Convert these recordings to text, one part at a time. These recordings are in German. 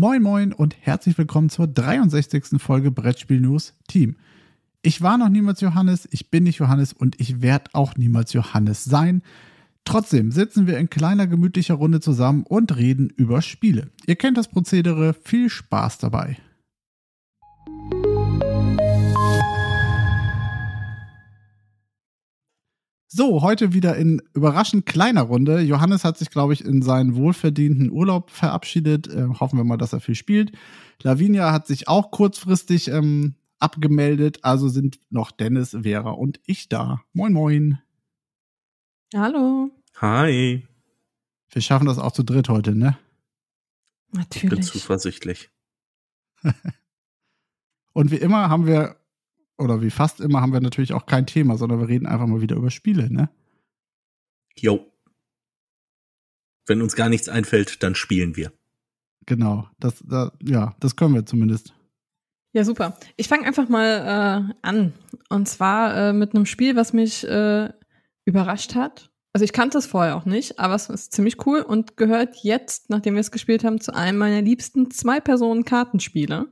Moin Moin und herzlich willkommen zur 63. Folge Brettspiel News Team. Ich war noch niemals Johannes, ich bin nicht Johannes und ich werde auch niemals Johannes sein. Trotzdem sitzen wir in kleiner gemütlicher Runde zusammen und reden über Spiele. Ihr kennt das Prozedere, viel Spaß dabei. So, heute wieder in überraschend kleiner Runde. Johannes hat sich, glaube ich, in seinen wohlverdienten Urlaub verabschiedet. Äh, hoffen wir mal, dass er viel spielt. Lavinia hat sich auch kurzfristig ähm, abgemeldet. Also sind noch Dennis, Vera und ich da. Moin, moin. Hallo. Hi. Wir schaffen das auch zu dritt heute, ne? Natürlich. Ich bin zuversichtlich. und wie immer haben wir oder wie fast immer, haben wir natürlich auch kein Thema, sondern wir reden einfach mal wieder über Spiele, ne? Jo. Wenn uns gar nichts einfällt, dann spielen wir. Genau, das, das ja, das können wir zumindest. Ja, super. Ich fange einfach mal äh, an. Und zwar äh, mit einem Spiel, was mich äh, überrascht hat. Also ich kannte es vorher auch nicht, aber es ist ziemlich cool und gehört jetzt, nachdem wir es gespielt haben, zu einem meiner liebsten Zwei-Personen-Kartenspiele.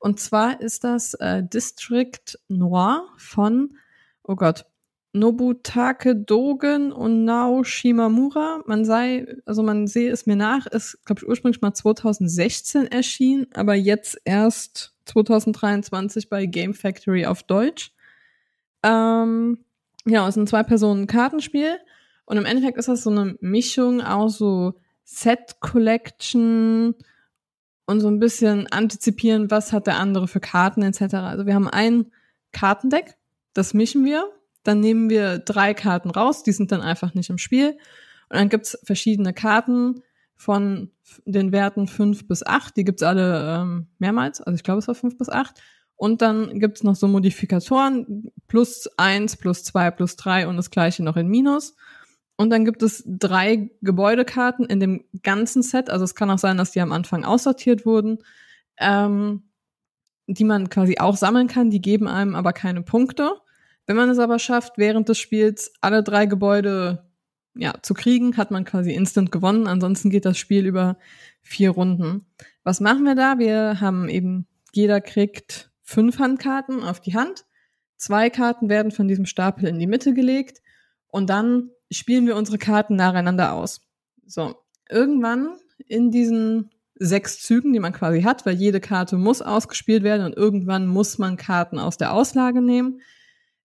Und zwar ist das äh, District Noir von, oh Gott, Nobutake Dogen und Nao Shimamura. Man sei, also man sehe es mir nach, ist, glaube ich, ursprünglich mal 2016 erschienen, aber jetzt erst 2023 bei Game Factory auf Deutsch. Ähm, ja, es ist ein Zwei-Personen-Kartenspiel. Und im Endeffekt ist das so eine Mischung aus so Set-Collection, und so ein bisschen antizipieren, was hat der andere für Karten etc. Also wir haben ein Kartendeck, das mischen wir, dann nehmen wir drei Karten raus, die sind dann einfach nicht im Spiel und dann gibt es verschiedene Karten von den Werten 5 bis 8, die gibt es alle ähm, mehrmals, also ich glaube es war 5 bis 8. Und dann gibt es noch so Modifikatoren, plus 1, plus 2, plus 3 und das gleiche noch in Minus. Und dann gibt es drei Gebäudekarten in dem ganzen Set. Also es kann auch sein, dass die am Anfang aussortiert wurden, ähm, die man quasi auch sammeln kann. Die geben einem aber keine Punkte. Wenn man es aber schafft, während des Spiels alle drei Gebäude ja, zu kriegen, hat man quasi instant gewonnen. Ansonsten geht das Spiel über vier Runden. Was machen wir da? Wir haben eben, jeder kriegt fünf Handkarten auf die Hand. Zwei Karten werden von diesem Stapel in die Mitte gelegt. Und dann spielen wir unsere Karten nacheinander aus. So, irgendwann in diesen sechs Zügen, die man quasi hat, weil jede Karte muss ausgespielt werden und irgendwann muss man Karten aus der Auslage nehmen,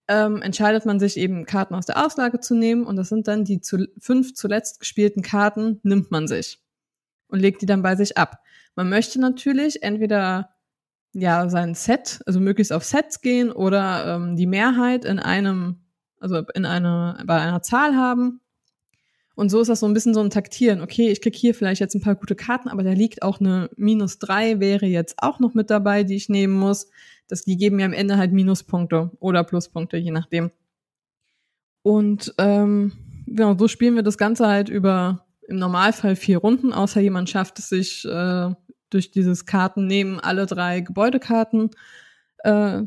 ähm, entscheidet man sich eben, Karten aus der Auslage zu nehmen und das sind dann die zu, fünf zuletzt gespielten Karten, nimmt man sich und legt die dann bei sich ab. Man möchte natürlich entweder ja sein Set, also möglichst auf Sets gehen oder ähm, die Mehrheit in einem also in einer, bei einer Zahl haben. Und so ist das so ein bisschen so ein Taktieren. Okay, ich kriege hier vielleicht jetzt ein paar gute Karten, aber da liegt auch eine minus drei wäre jetzt auch noch mit dabei, die ich nehmen muss. Das, die geben mir am Ende halt Minuspunkte oder Pluspunkte, je nachdem. Und ähm, genau, so spielen wir das Ganze halt über im Normalfall vier Runden, außer jemand schafft es sich äh, durch dieses Karten nehmen, alle drei Gebäudekarten äh,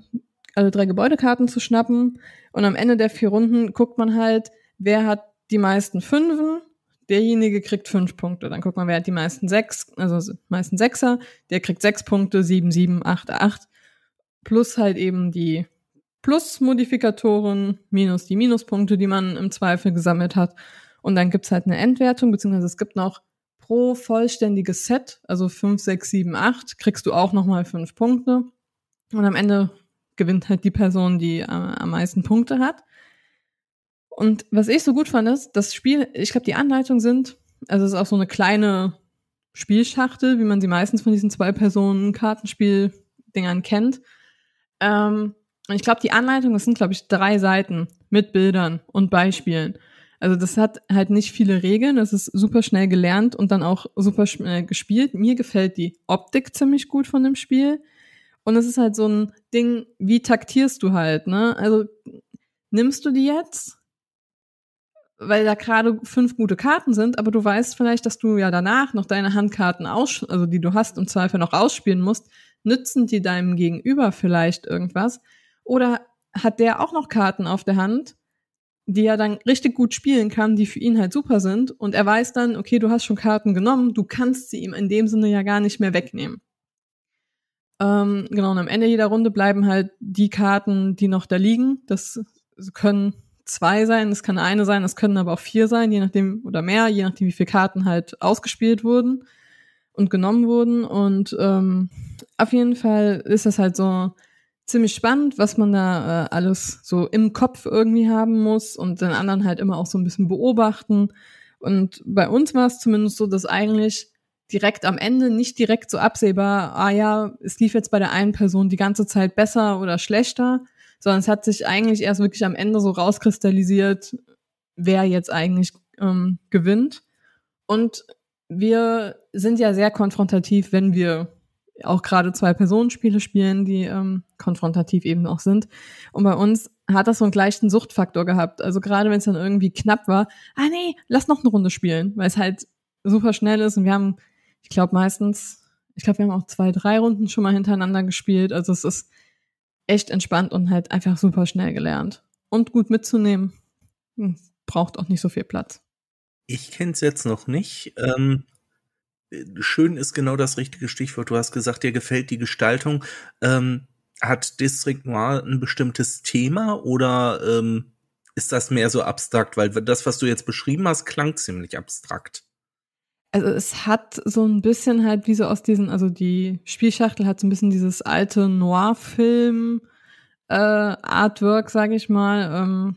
also drei Gebäudekarten zu schnappen. Und am Ende der vier Runden guckt man halt, wer hat die meisten Fünfen, derjenige kriegt fünf Punkte. Dann guckt man, wer hat die meisten sechs, also meisten Sechser, der kriegt sechs Punkte, sieben, sieben, acht, acht. Plus halt eben die Plus-Modifikatoren, minus die Minuspunkte, die man im Zweifel gesammelt hat. Und dann gibt's halt eine Endwertung, beziehungsweise es gibt noch pro vollständiges Set, also fünf, sechs, sieben, acht, kriegst du auch nochmal fünf Punkte. Und am Ende gewinnt halt die Person, die äh, am meisten Punkte hat. Und was ich so gut fand, ist, das Spiel, ich glaube, die Anleitung sind, also es ist auch so eine kleine Spielschachtel, wie man sie meistens von diesen zwei Personen Kartenspiel-Dingern kennt. Ähm, und ich glaube, die Anleitung, das sind, glaube ich, drei Seiten mit Bildern und Beispielen. Also das hat halt nicht viele Regeln, das ist super schnell gelernt und dann auch super schnell gespielt. Mir gefällt die Optik ziemlich gut von dem Spiel. Und es ist halt so ein Ding, wie taktierst du halt, ne? Also nimmst du die jetzt? Weil da gerade fünf gute Karten sind, aber du weißt vielleicht, dass du ja danach noch deine Handkarten aus, also die du hast im Zweifel noch ausspielen musst, nützen die deinem Gegenüber vielleicht irgendwas? Oder hat der auch noch Karten auf der Hand, die er dann richtig gut spielen kann, die für ihn halt super sind und er weiß dann, okay, du hast schon Karten genommen, du kannst sie ihm in dem Sinne ja gar nicht mehr wegnehmen. Ähm, genau, und am Ende jeder Runde bleiben halt die Karten, die noch da liegen. Das können zwei sein, es kann eine sein, es können aber auch vier sein, je nachdem, oder mehr, je nachdem, wie viele Karten halt ausgespielt wurden und genommen wurden. Und ähm, auf jeden Fall ist das halt so ziemlich spannend, was man da äh, alles so im Kopf irgendwie haben muss und den anderen halt immer auch so ein bisschen beobachten. Und bei uns war es zumindest so, dass eigentlich direkt am Ende nicht direkt so absehbar, ah ja, es lief jetzt bei der einen Person die ganze Zeit besser oder schlechter, sondern es hat sich eigentlich erst wirklich am Ende so rauskristallisiert, wer jetzt eigentlich ähm, gewinnt. Und wir sind ja sehr konfrontativ, wenn wir auch gerade zwei Personenspiele spielen, die ähm, konfrontativ eben auch sind. Und bei uns hat das so einen gleichen Suchtfaktor gehabt. Also gerade wenn es dann irgendwie knapp war, ah nee, lass noch eine Runde spielen, weil es halt super schnell ist und wir haben ich glaube meistens, ich glaube, wir haben auch zwei, drei Runden schon mal hintereinander gespielt. Also es ist echt entspannt und halt einfach super schnell gelernt. Und gut mitzunehmen. Hm, braucht auch nicht so viel Platz. Ich kenne es jetzt noch nicht. Ähm, schön ist genau das richtige Stichwort. Du hast gesagt, dir gefällt die Gestaltung. Ähm, hat District Noir ein bestimmtes Thema oder ähm, ist das mehr so abstrakt? Weil das, was du jetzt beschrieben hast, klang ziemlich abstrakt also es hat so ein bisschen halt wie so aus diesen, also die Spielschachtel hat so ein bisschen dieses alte Noir-Film äh, Artwork, sag ich mal. Ähm,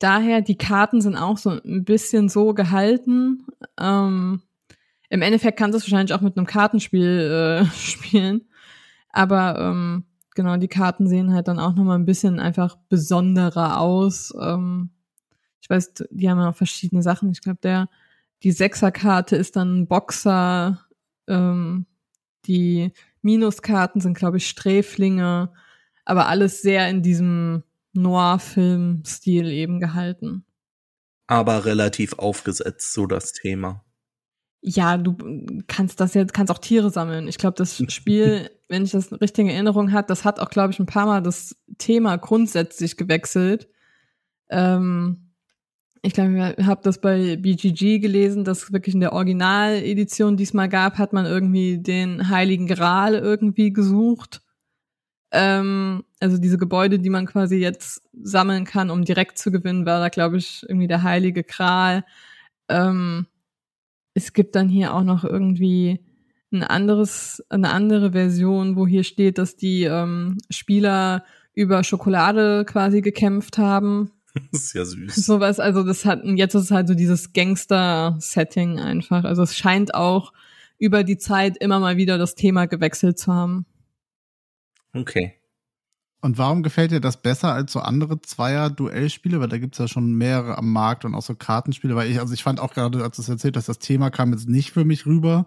daher, die Karten sind auch so ein bisschen so gehalten. Ähm, Im Endeffekt kannst du es wahrscheinlich auch mit einem Kartenspiel äh, spielen. Aber ähm, genau, die Karten sehen halt dann auch nochmal ein bisschen einfach besonderer aus. Ähm, ich weiß, die haben ja auch verschiedene Sachen. Ich glaube, der die Sechserkarte ist dann Boxer, ähm, die Minuskarten sind, glaube ich, Sträflinge, aber alles sehr in diesem Noir-Film-Stil eben gehalten. Aber relativ aufgesetzt, so das Thema. Ja, du kannst das jetzt, kannst auch Tiere sammeln. Ich glaube, das Spiel, wenn ich das richtige Erinnerung hat, das hat auch, glaube ich, ein paar Mal das Thema grundsätzlich gewechselt. Ähm, ich glaube, ich habe das bei BGG gelesen, dass wirklich in der Originaledition diesmal gab, hat man irgendwie den Heiligen Gral irgendwie gesucht. Ähm, also diese Gebäude, die man quasi jetzt sammeln kann, um direkt zu gewinnen, war da, glaube ich, irgendwie der Heilige Gral. Ähm, es gibt dann hier auch noch irgendwie ein anderes, eine andere Version, wo hier steht, dass die ähm, Spieler über Schokolade quasi gekämpft haben das ist ja süß. Sowas, also das hat, jetzt ist es halt so dieses Gangster-Setting einfach. Also es scheint auch über die Zeit immer mal wieder das Thema gewechselt zu haben. Okay. Und warum gefällt dir das besser als so andere Zweier-Duellspiele? Weil da gibt's ja schon mehrere am Markt und auch so Kartenspiele. Weil ich, also ich fand auch gerade, als du es erzählt hast, das Thema kam jetzt nicht für mich rüber.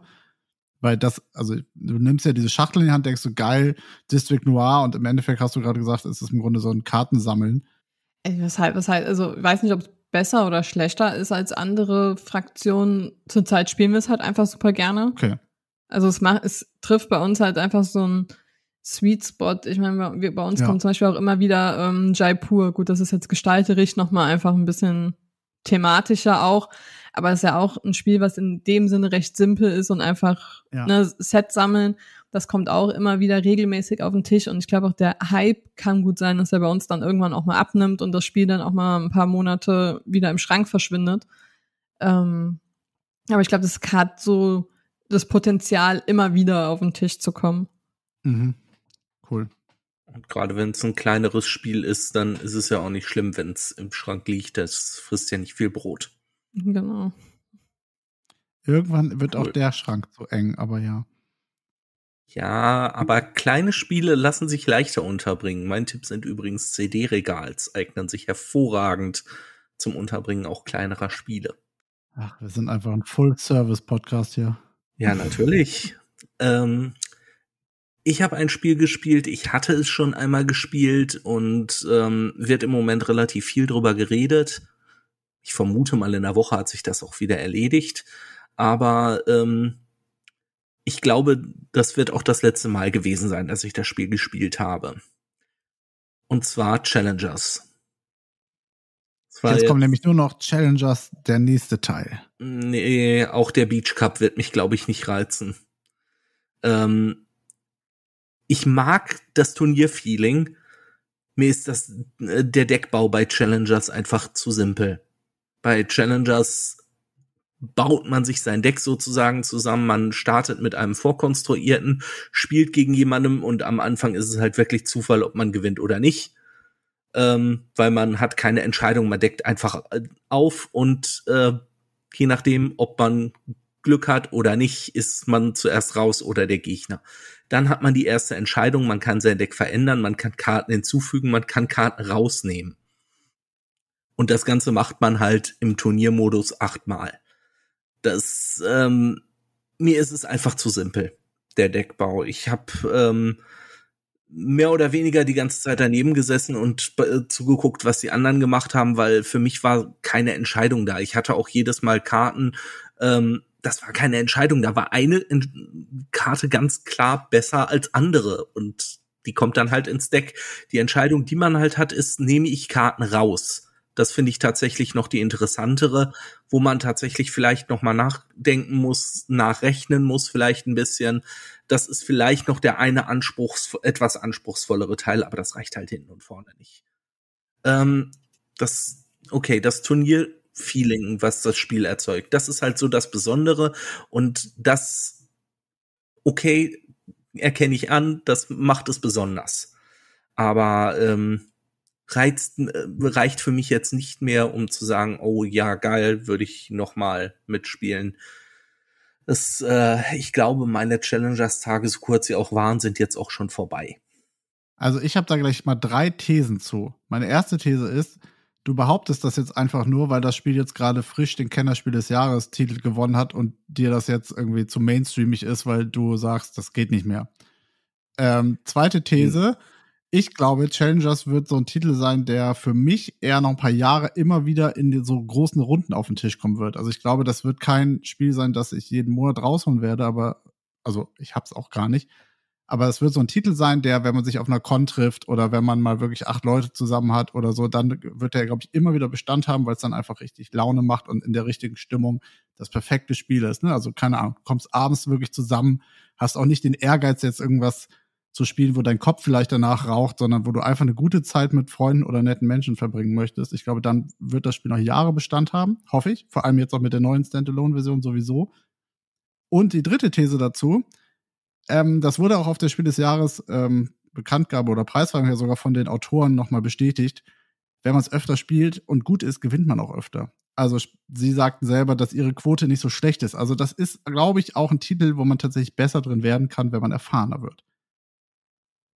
Weil das, also du nimmst ja diese Schachtel in die Hand, denkst du, so, geil, District Noir und im Endeffekt hast du gerade gesagt, es ist im Grunde so ein Kartensammeln. Weshalb, weshalb, also ich weiß nicht, ob es besser oder schlechter ist als andere Fraktionen. Zurzeit spielen wir es halt einfach super gerne. Okay. Also es macht, es trifft bei uns halt einfach so ein Sweet Spot. Ich meine, wir, bei uns ja. kommt zum Beispiel auch immer wieder ähm, Jaipur. Gut, das ist jetzt gestalterisch nochmal einfach ein bisschen thematischer auch. Aber es ist ja auch ein Spiel, was in dem Sinne recht simpel ist und einfach ja. ne, Set sammeln. Das kommt auch immer wieder regelmäßig auf den Tisch und ich glaube auch der Hype kann gut sein, dass er bei uns dann irgendwann auch mal abnimmt und das Spiel dann auch mal ein paar Monate wieder im Schrank verschwindet. Ähm, aber ich glaube, das hat so das Potenzial, immer wieder auf den Tisch zu kommen. Mhm. Cool. Und gerade wenn es ein kleineres Spiel ist, dann ist es ja auch nicht schlimm, wenn es im Schrank liegt. Das frisst ja nicht viel Brot. Genau. Irgendwann wird cool. auch der Schrank zu eng, aber ja. Ja, aber kleine Spiele lassen sich leichter unterbringen. Mein Tipp sind übrigens CD-Regals, eignen sich hervorragend zum Unterbringen auch kleinerer Spiele. Ach, wir sind einfach ein Full-Service-Podcast hier. Ja, natürlich. ähm, ich habe ein Spiel gespielt, ich hatte es schon einmal gespielt und ähm, wird im Moment relativ viel drüber geredet. Ich vermute mal, in der Woche hat sich das auch wieder erledigt. Aber ähm, ich glaube, das wird auch das letzte Mal gewesen sein, dass ich das Spiel gespielt habe. Und zwar Challengers. jetzt, jetzt kommt nämlich nur noch Challengers, der nächste Teil. Nee, auch der Beach Cup wird mich, glaube ich, nicht reizen. Ähm, ich mag das Turnierfeeling. Mir ist das, äh, der Deckbau bei Challengers einfach zu simpel. Bei Challengers baut man sich sein Deck sozusagen zusammen. Man startet mit einem vorkonstruierten, spielt gegen jemandem und am Anfang ist es halt wirklich Zufall, ob man gewinnt oder nicht. Ähm, weil man hat keine Entscheidung, man deckt einfach äh, auf und äh, je nachdem, ob man Glück hat oder nicht, ist man zuerst raus oder der Gegner. Dann hat man die erste Entscheidung, man kann sein Deck verändern, man kann Karten hinzufügen, man kann Karten rausnehmen. Und das Ganze macht man halt im Turniermodus achtmal. Das ähm, mir ist es einfach zu simpel der Deckbau. Ich habe ähm, mehr oder weniger die ganze Zeit daneben gesessen und äh, zugeguckt, was die anderen gemacht haben, weil für mich war keine Entscheidung da. Ich hatte auch jedes Mal Karten. Ähm, das war keine Entscheidung. Da war eine in Karte ganz klar besser als andere und die kommt dann halt ins Deck. Die Entscheidung, die man halt hat, ist, nehme ich Karten raus das finde ich tatsächlich noch die interessantere, wo man tatsächlich vielleicht nochmal nachdenken muss, nachrechnen muss vielleicht ein bisschen. Das ist vielleicht noch der eine anspruchs etwas anspruchsvollere Teil, aber das reicht halt hinten und vorne nicht. Ähm, das, okay, das Turnier. Feeling, was das Spiel erzeugt, das ist halt so das Besondere und das, okay, erkenne ich an, das macht es besonders. Aber ähm, reizt, äh, reicht für mich jetzt nicht mehr, um zu sagen, oh ja, geil, würde ich nochmal mitspielen. Es, äh, ich glaube, meine Challengers-Tage, so kurz sie auch waren, sind jetzt auch schon vorbei. Also ich habe da gleich mal drei Thesen zu. Meine erste These ist, du behauptest das jetzt einfach nur, weil das Spiel jetzt gerade frisch den Kennerspiel des Jahres Titel gewonnen hat und dir das jetzt irgendwie zu mainstreamig ist, weil du sagst, das geht nicht mehr. Ähm, zweite hm. These. Hm ich glaube, Challengers wird so ein Titel sein, der für mich eher noch ein paar Jahre immer wieder in so großen Runden auf den Tisch kommen wird. Also ich glaube, das wird kein Spiel sein, das ich jeden Monat rausholen werde, aber also ich hab's auch gar nicht. Aber es wird so ein Titel sein, der, wenn man sich auf einer Con trifft oder wenn man mal wirklich acht Leute zusammen hat oder so, dann wird der, glaube ich, immer wieder Bestand haben, weil es dann einfach richtig Laune macht und in der richtigen Stimmung das perfekte Spiel ist. Ne? Also keine Ahnung, kommst abends wirklich zusammen, hast auch nicht den Ehrgeiz, jetzt irgendwas zu spielen, wo dein Kopf vielleicht danach raucht, sondern wo du einfach eine gute Zeit mit Freunden oder netten Menschen verbringen möchtest. Ich glaube, dann wird das Spiel noch Jahre Bestand haben, hoffe ich. Vor allem jetzt auch mit der neuen Standalone-Version sowieso. Und die dritte These dazu, ähm, das wurde auch auf der Spiel des Jahres ähm, Bekanntgabe oder Preisvergabe ja sogar von den Autoren nochmal bestätigt. Wenn man es öfter spielt und gut ist, gewinnt man auch öfter. Also sie sagten selber, dass ihre Quote nicht so schlecht ist. Also das ist, glaube ich, auch ein Titel, wo man tatsächlich besser drin werden kann, wenn man erfahrener wird.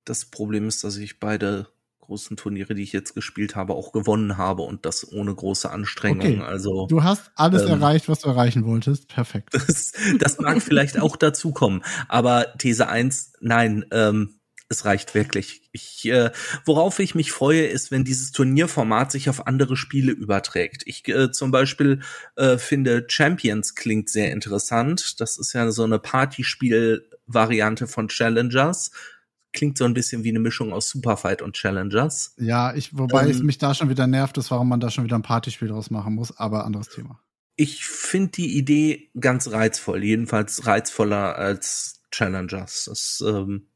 Das Problem ist, dass ich beide großen Turniere, die ich jetzt gespielt habe, auch gewonnen habe und das ohne große Anstrengung. Okay. Also du hast alles ähm, erreicht, was du erreichen wolltest. Perfekt. Das, das mag vielleicht auch dazukommen. Aber These 1, nein, ähm, es reicht wirklich. Ich, äh, worauf ich mich freue, ist, wenn dieses Turnierformat sich auf andere Spiele überträgt. Ich äh, zum Beispiel äh, finde Champions klingt sehr interessant. Das ist ja so eine Partyspiel-Variante von Challengers klingt so ein bisschen wie eine Mischung aus Superfight und Challengers. Ja, ich, wobei ähm, es mich da schon wieder nervt, ist, warum man da schon wieder ein Partyspiel draus machen muss, aber anderes Thema. Ich finde die Idee ganz reizvoll, jedenfalls reizvoller als Challengers. Das, ähm,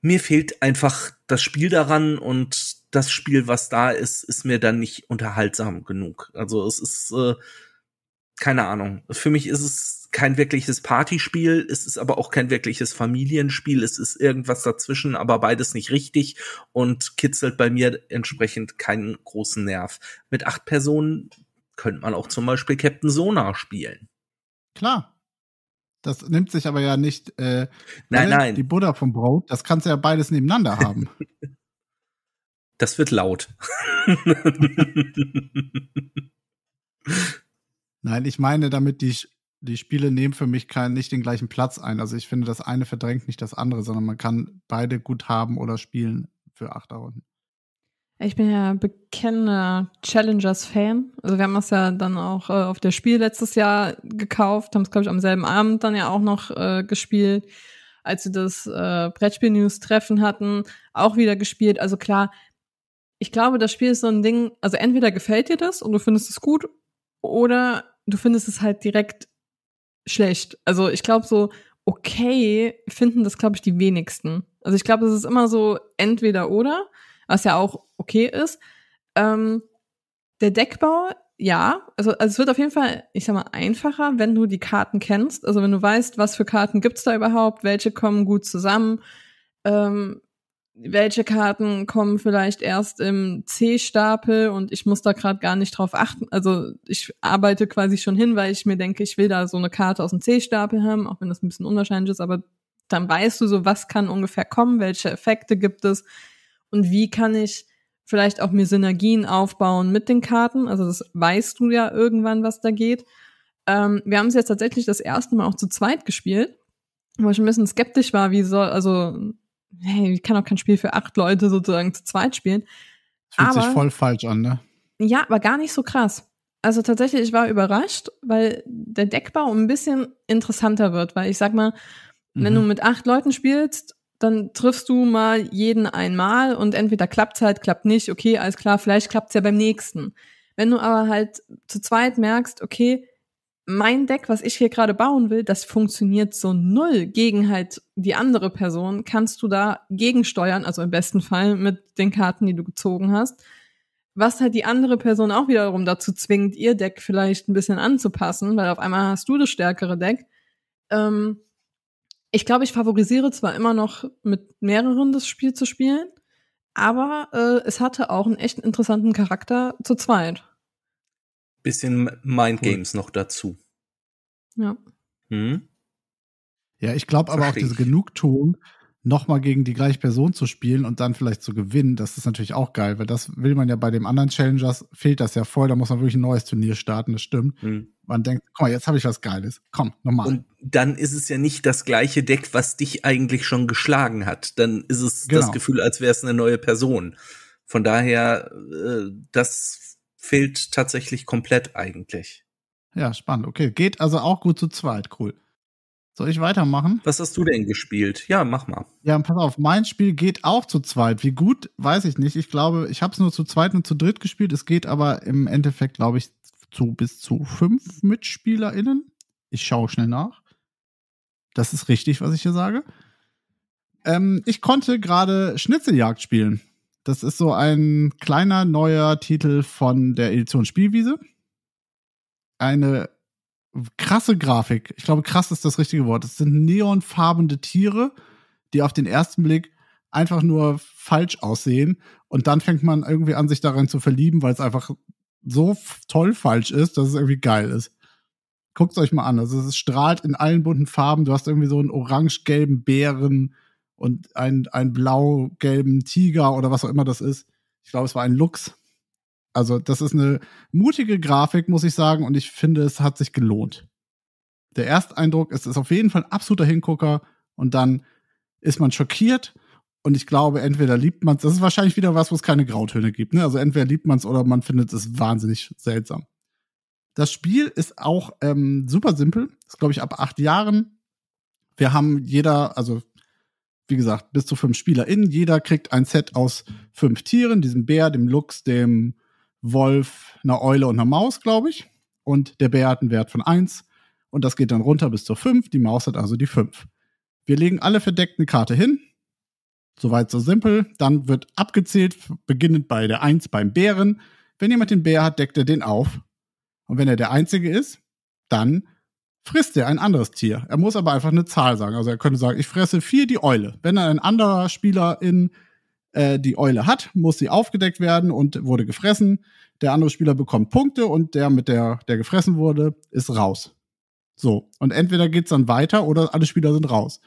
mir fehlt einfach das Spiel daran und das Spiel, was da ist, ist mir dann nicht unterhaltsam genug. Also es ist äh, keine Ahnung. Für mich ist es kein wirkliches Partyspiel, es ist aber auch kein wirkliches Familienspiel, es ist irgendwas dazwischen, aber beides nicht richtig und kitzelt bei mir entsprechend keinen großen Nerv. Mit acht Personen könnte man auch zum Beispiel Captain Sona spielen. Klar. Das nimmt sich aber ja nicht äh, nein, ne, nein. die Buddha vom Brot. Das kannst du ja beides nebeneinander haben. Das wird laut. Nein, ich meine damit die die Spiele nehmen für mich kein, nicht den gleichen Platz ein. Also ich finde, das eine verdrängt nicht das andere, sondern man kann beide gut haben oder spielen für Achterrunden. Ich bin ja bekennender Challengers-Fan. Also wir haben das ja dann auch äh, auf der Spiel letztes Jahr gekauft, haben es, glaube ich, am selben Abend dann ja auch noch äh, gespielt, als wir das äh, Brettspiel-News-Treffen hatten, auch wieder gespielt. Also klar, ich glaube, das Spiel ist so ein Ding, also entweder gefällt dir das und du findest es gut, oder du findest es halt direkt schlecht. Also ich glaube so, okay, finden das, glaube ich, die wenigsten. Also ich glaube, es ist immer so entweder oder, was ja auch okay ist. Ähm, der Deckbau, ja, also, also es wird auf jeden Fall, ich sag mal, einfacher, wenn du die Karten kennst. Also wenn du weißt, was für Karten gibt's da überhaupt, welche kommen gut zusammen. Ähm, welche Karten kommen vielleicht erst im C-Stapel und ich muss da gerade gar nicht drauf achten. Also ich arbeite quasi schon hin, weil ich mir denke, ich will da so eine Karte aus dem C-Stapel haben, auch wenn das ein bisschen unwahrscheinlich ist, aber dann weißt du so, was kann ungefähr kommen, welche Effekte gibt es und wie kann ich vielleicht auch mir Synergien aufbauen mit den Karten. Also das weißt du ja irgendwann, was da geht. Ähm, wir haben es jetzt tatsächlich das erste Mal auch zu zweit gespielt, wo ich ein bisschen skeptisch war, wie soll, also hey, ich kann auch kein Spiel für acht Leute sozusagen zu zweit spielen. Fühlt aber, sich voll falsch an, ne? Ja, aber gar nicht so krass. Also tatsächlich, ich war überrascht, weil der Deckbau ein bisschen interessanter wird, weil ich sag mal, mhm. wenn du mhm. mit acht Leuten spielst, dann triffst du mal jeden einmal und entweder klappt's halt, klappt nicht, okay, alles klar, vielleicht klappt's ja beim nächsten. Wenn du aber halt zu zweit merkst, okay, mein Deck, was ich hier gerade bauen will, das funktioniert so null gegen halt die andere Person, kannst du da gegensteuern, also im besten Fall mit den Karten, die du gezogen hast. Was halt die andere Person auch wiederum dazu zwingt, ihr Deck vielleicht ein bisschen anzupassen, weil auf einmal hast du das stärkere Deck. Ähm, ich glaube, ich favorisiere zwar immer noch mit mehreren das Spiel zu spielen, aber äh, es hatte auch einen echt interessanten Charakter zu zweit. Bisschen Mindgames cool. noch dazu. Ja. Hm? Ja, ich glaube aber auch diese Genugtuung, nochmal gegen die gleiche Person zu spielen und dann vielleicht zu gewinnen, das ist natürlich auch geil, weil das will man ja bei dem anderen Challengers, fehlt das ja voll, da muss man wirklich ein neues Turnier starten, das stimmt. Mhm. Man denkt, guck mal, jetzt habe ich was Geiles. Komm, nochmal. Und dann ist es ja nicht das gleiche Deck, was dich eigentlich schon geschlagen hat. Dann ist es genau. das Gefühl, als wäre es eine neue Person. Von daher, äh, das fehlt tatsächlich komplett eigentlich. Ja, spannend. Okay, geht also auch gut zu zweit. Cool. Soll ich weitermachen? Was hast du denn gespielt? Ja, mach mal. Ja, pass auf, mein Spiel geht auch zu zweit. Wie gut, weiß ich nicht. Ich glaube, ich habe es nur zu zweit und zu dritt gespielt. Es geht aber im Endeffekt, glaube ich, zu bis zu fünf MitspielerInnen. Ich schaue schnell nach. Das ist richtig, was ich hier sage. Ähm, ich konnte gerade Schnitzeljagd spielen. Das ist so ein kleiner neuer Titel von der Edition Spielwiese. Eine krasse Grafik. Ich glaube, krass ist das richtige Wort. Es sind neonfarbene Tiere, die auf den ersten Blick einfach nur falsch aussehen. Und dann fängt man irgendwie an, sich daran zu verlieben, weil es einfach so toll falsch ist, dass es irgendwie geil ist. Guckt es euch mal an. Also es strahlt in allen bunten Farben. Du hast irgendwie so einen orange-gelben Bären, und ein, ein blau-gelben Tiger oder was auch immer das ist. Ich glaube, es war ein Luchs. Also, das ist eine mutige Grafik, muss ich sagen, und ich finde, es hat sich gelohnt. Der Ersteindruck ist, ist auf jeden Fall ein absoluter Hingucker und dann ist man schockiert und ich glaube, entweder liebt man es, das ist wahrscheinlich wieder was, wo es keine Grautöne gibt, ne? Also entweder liebt man es oder man findet es wahnsinnig seltsam. Das Spiel ist auch ähm, super simpel, ist glaube ich ab acht Jahren. Wir haben jeder, also wie gesagt, bis zu fünf SpielerInnen. Jeder kriegt ein Set aus fünf Tieren, diesem Bär, dem Luchs, dem Wolf, einer Eule und einer Maus, glaube ich. Und der Bär hat einen Wert von eins und das geht dann runter bis zur fünf. Die Maus hat also die fünf. Wir legen alle verdeckten Karte hin. Soweit so simpel. Dann wird abgezählt, beginnend bei der eins beim Bären. Wenn jemand den Bär hat, deckt er den auf. Und wenn er der Einzige ist, dann frisst er ein anderes Tier. Er muss aber einfach eine Zahl sagen. Also er könnte sagen, ich fresse vier die Eule. Wenn dann ein anderer Spieler in äh, die Eule hat, muss sie aufgedeckt werden und wurde gefressen. Der andere Spieler bekommt Punkte und der mit der, der gefressen wurde, ist raus. So. Und entweder geht's dann weiter oder alle Spieler sind raus.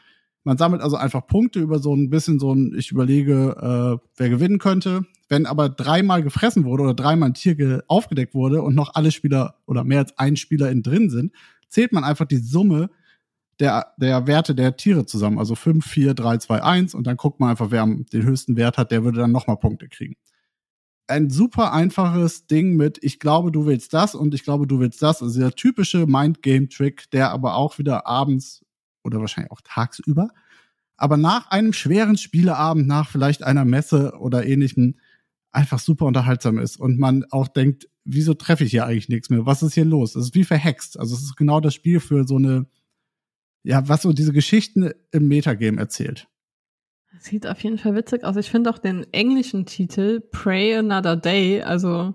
Man sammelt also einfach Punkte über so ein bisschen so ein, ich überlege, äh, wer gewinnen könnte. Wenn aber dreimal gefressen wurde oder dreimal ein Tier aufgedeckt wurde und noch alle Spieler oder mehr als ein Spieler in drin sind, zählt man einfach die Summe der, der Werte der Tiere zusammen. Also 5, 4, 3, 2, 1 und dann guckt man einfach, wer den höchsten Wert hat, der würde dann nochmal Punkte kriegen. Ein super einfaches Ding mit, ich glaube, du willst das und ich glaube, du willst das. Also der typische mindgame trick der aber auch wieder abends oder wahrscheinlich auch tagsüber, aber nach einem schweren Spieleabend, nach vielleicht einer Messe oder ähnlichem, einfach super unterhaltsam ist und man auch denkt, wieso treffe ich hier eigentlich nichts mehr? Was ist hier los? Es ist wie verhext. Also es ist genau das Spiel für so eine, ja, was so diese Geschichten im Metagame erzählt. Sieht auf jeden Fall witzig aus. Ich finde auch den englischen Titel Pray Another Day, also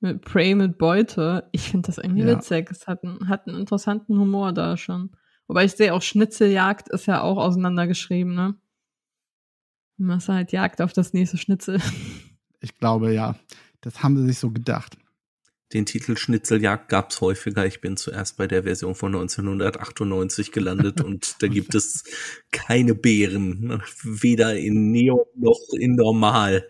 mit Pray mit Beute. Ich finde das irgendwie ja. witzig. Es hat, einen, hat einen interessanten Humor da schon. Wobei ich sehe, auch Schnitzeljagd ist ja auch auseinandergeschrieben, ne? Man halt Jagd auf das nächste Schnitzel. Ich glaube, ja. Das haben sie sich so gedacht. Den Titel Schnitzeljagd gab es häufiger. Ich bin zuerst bei der Version von 1998 gelandet und da gibt es keine Bären, Weder in Neo noch in Normal.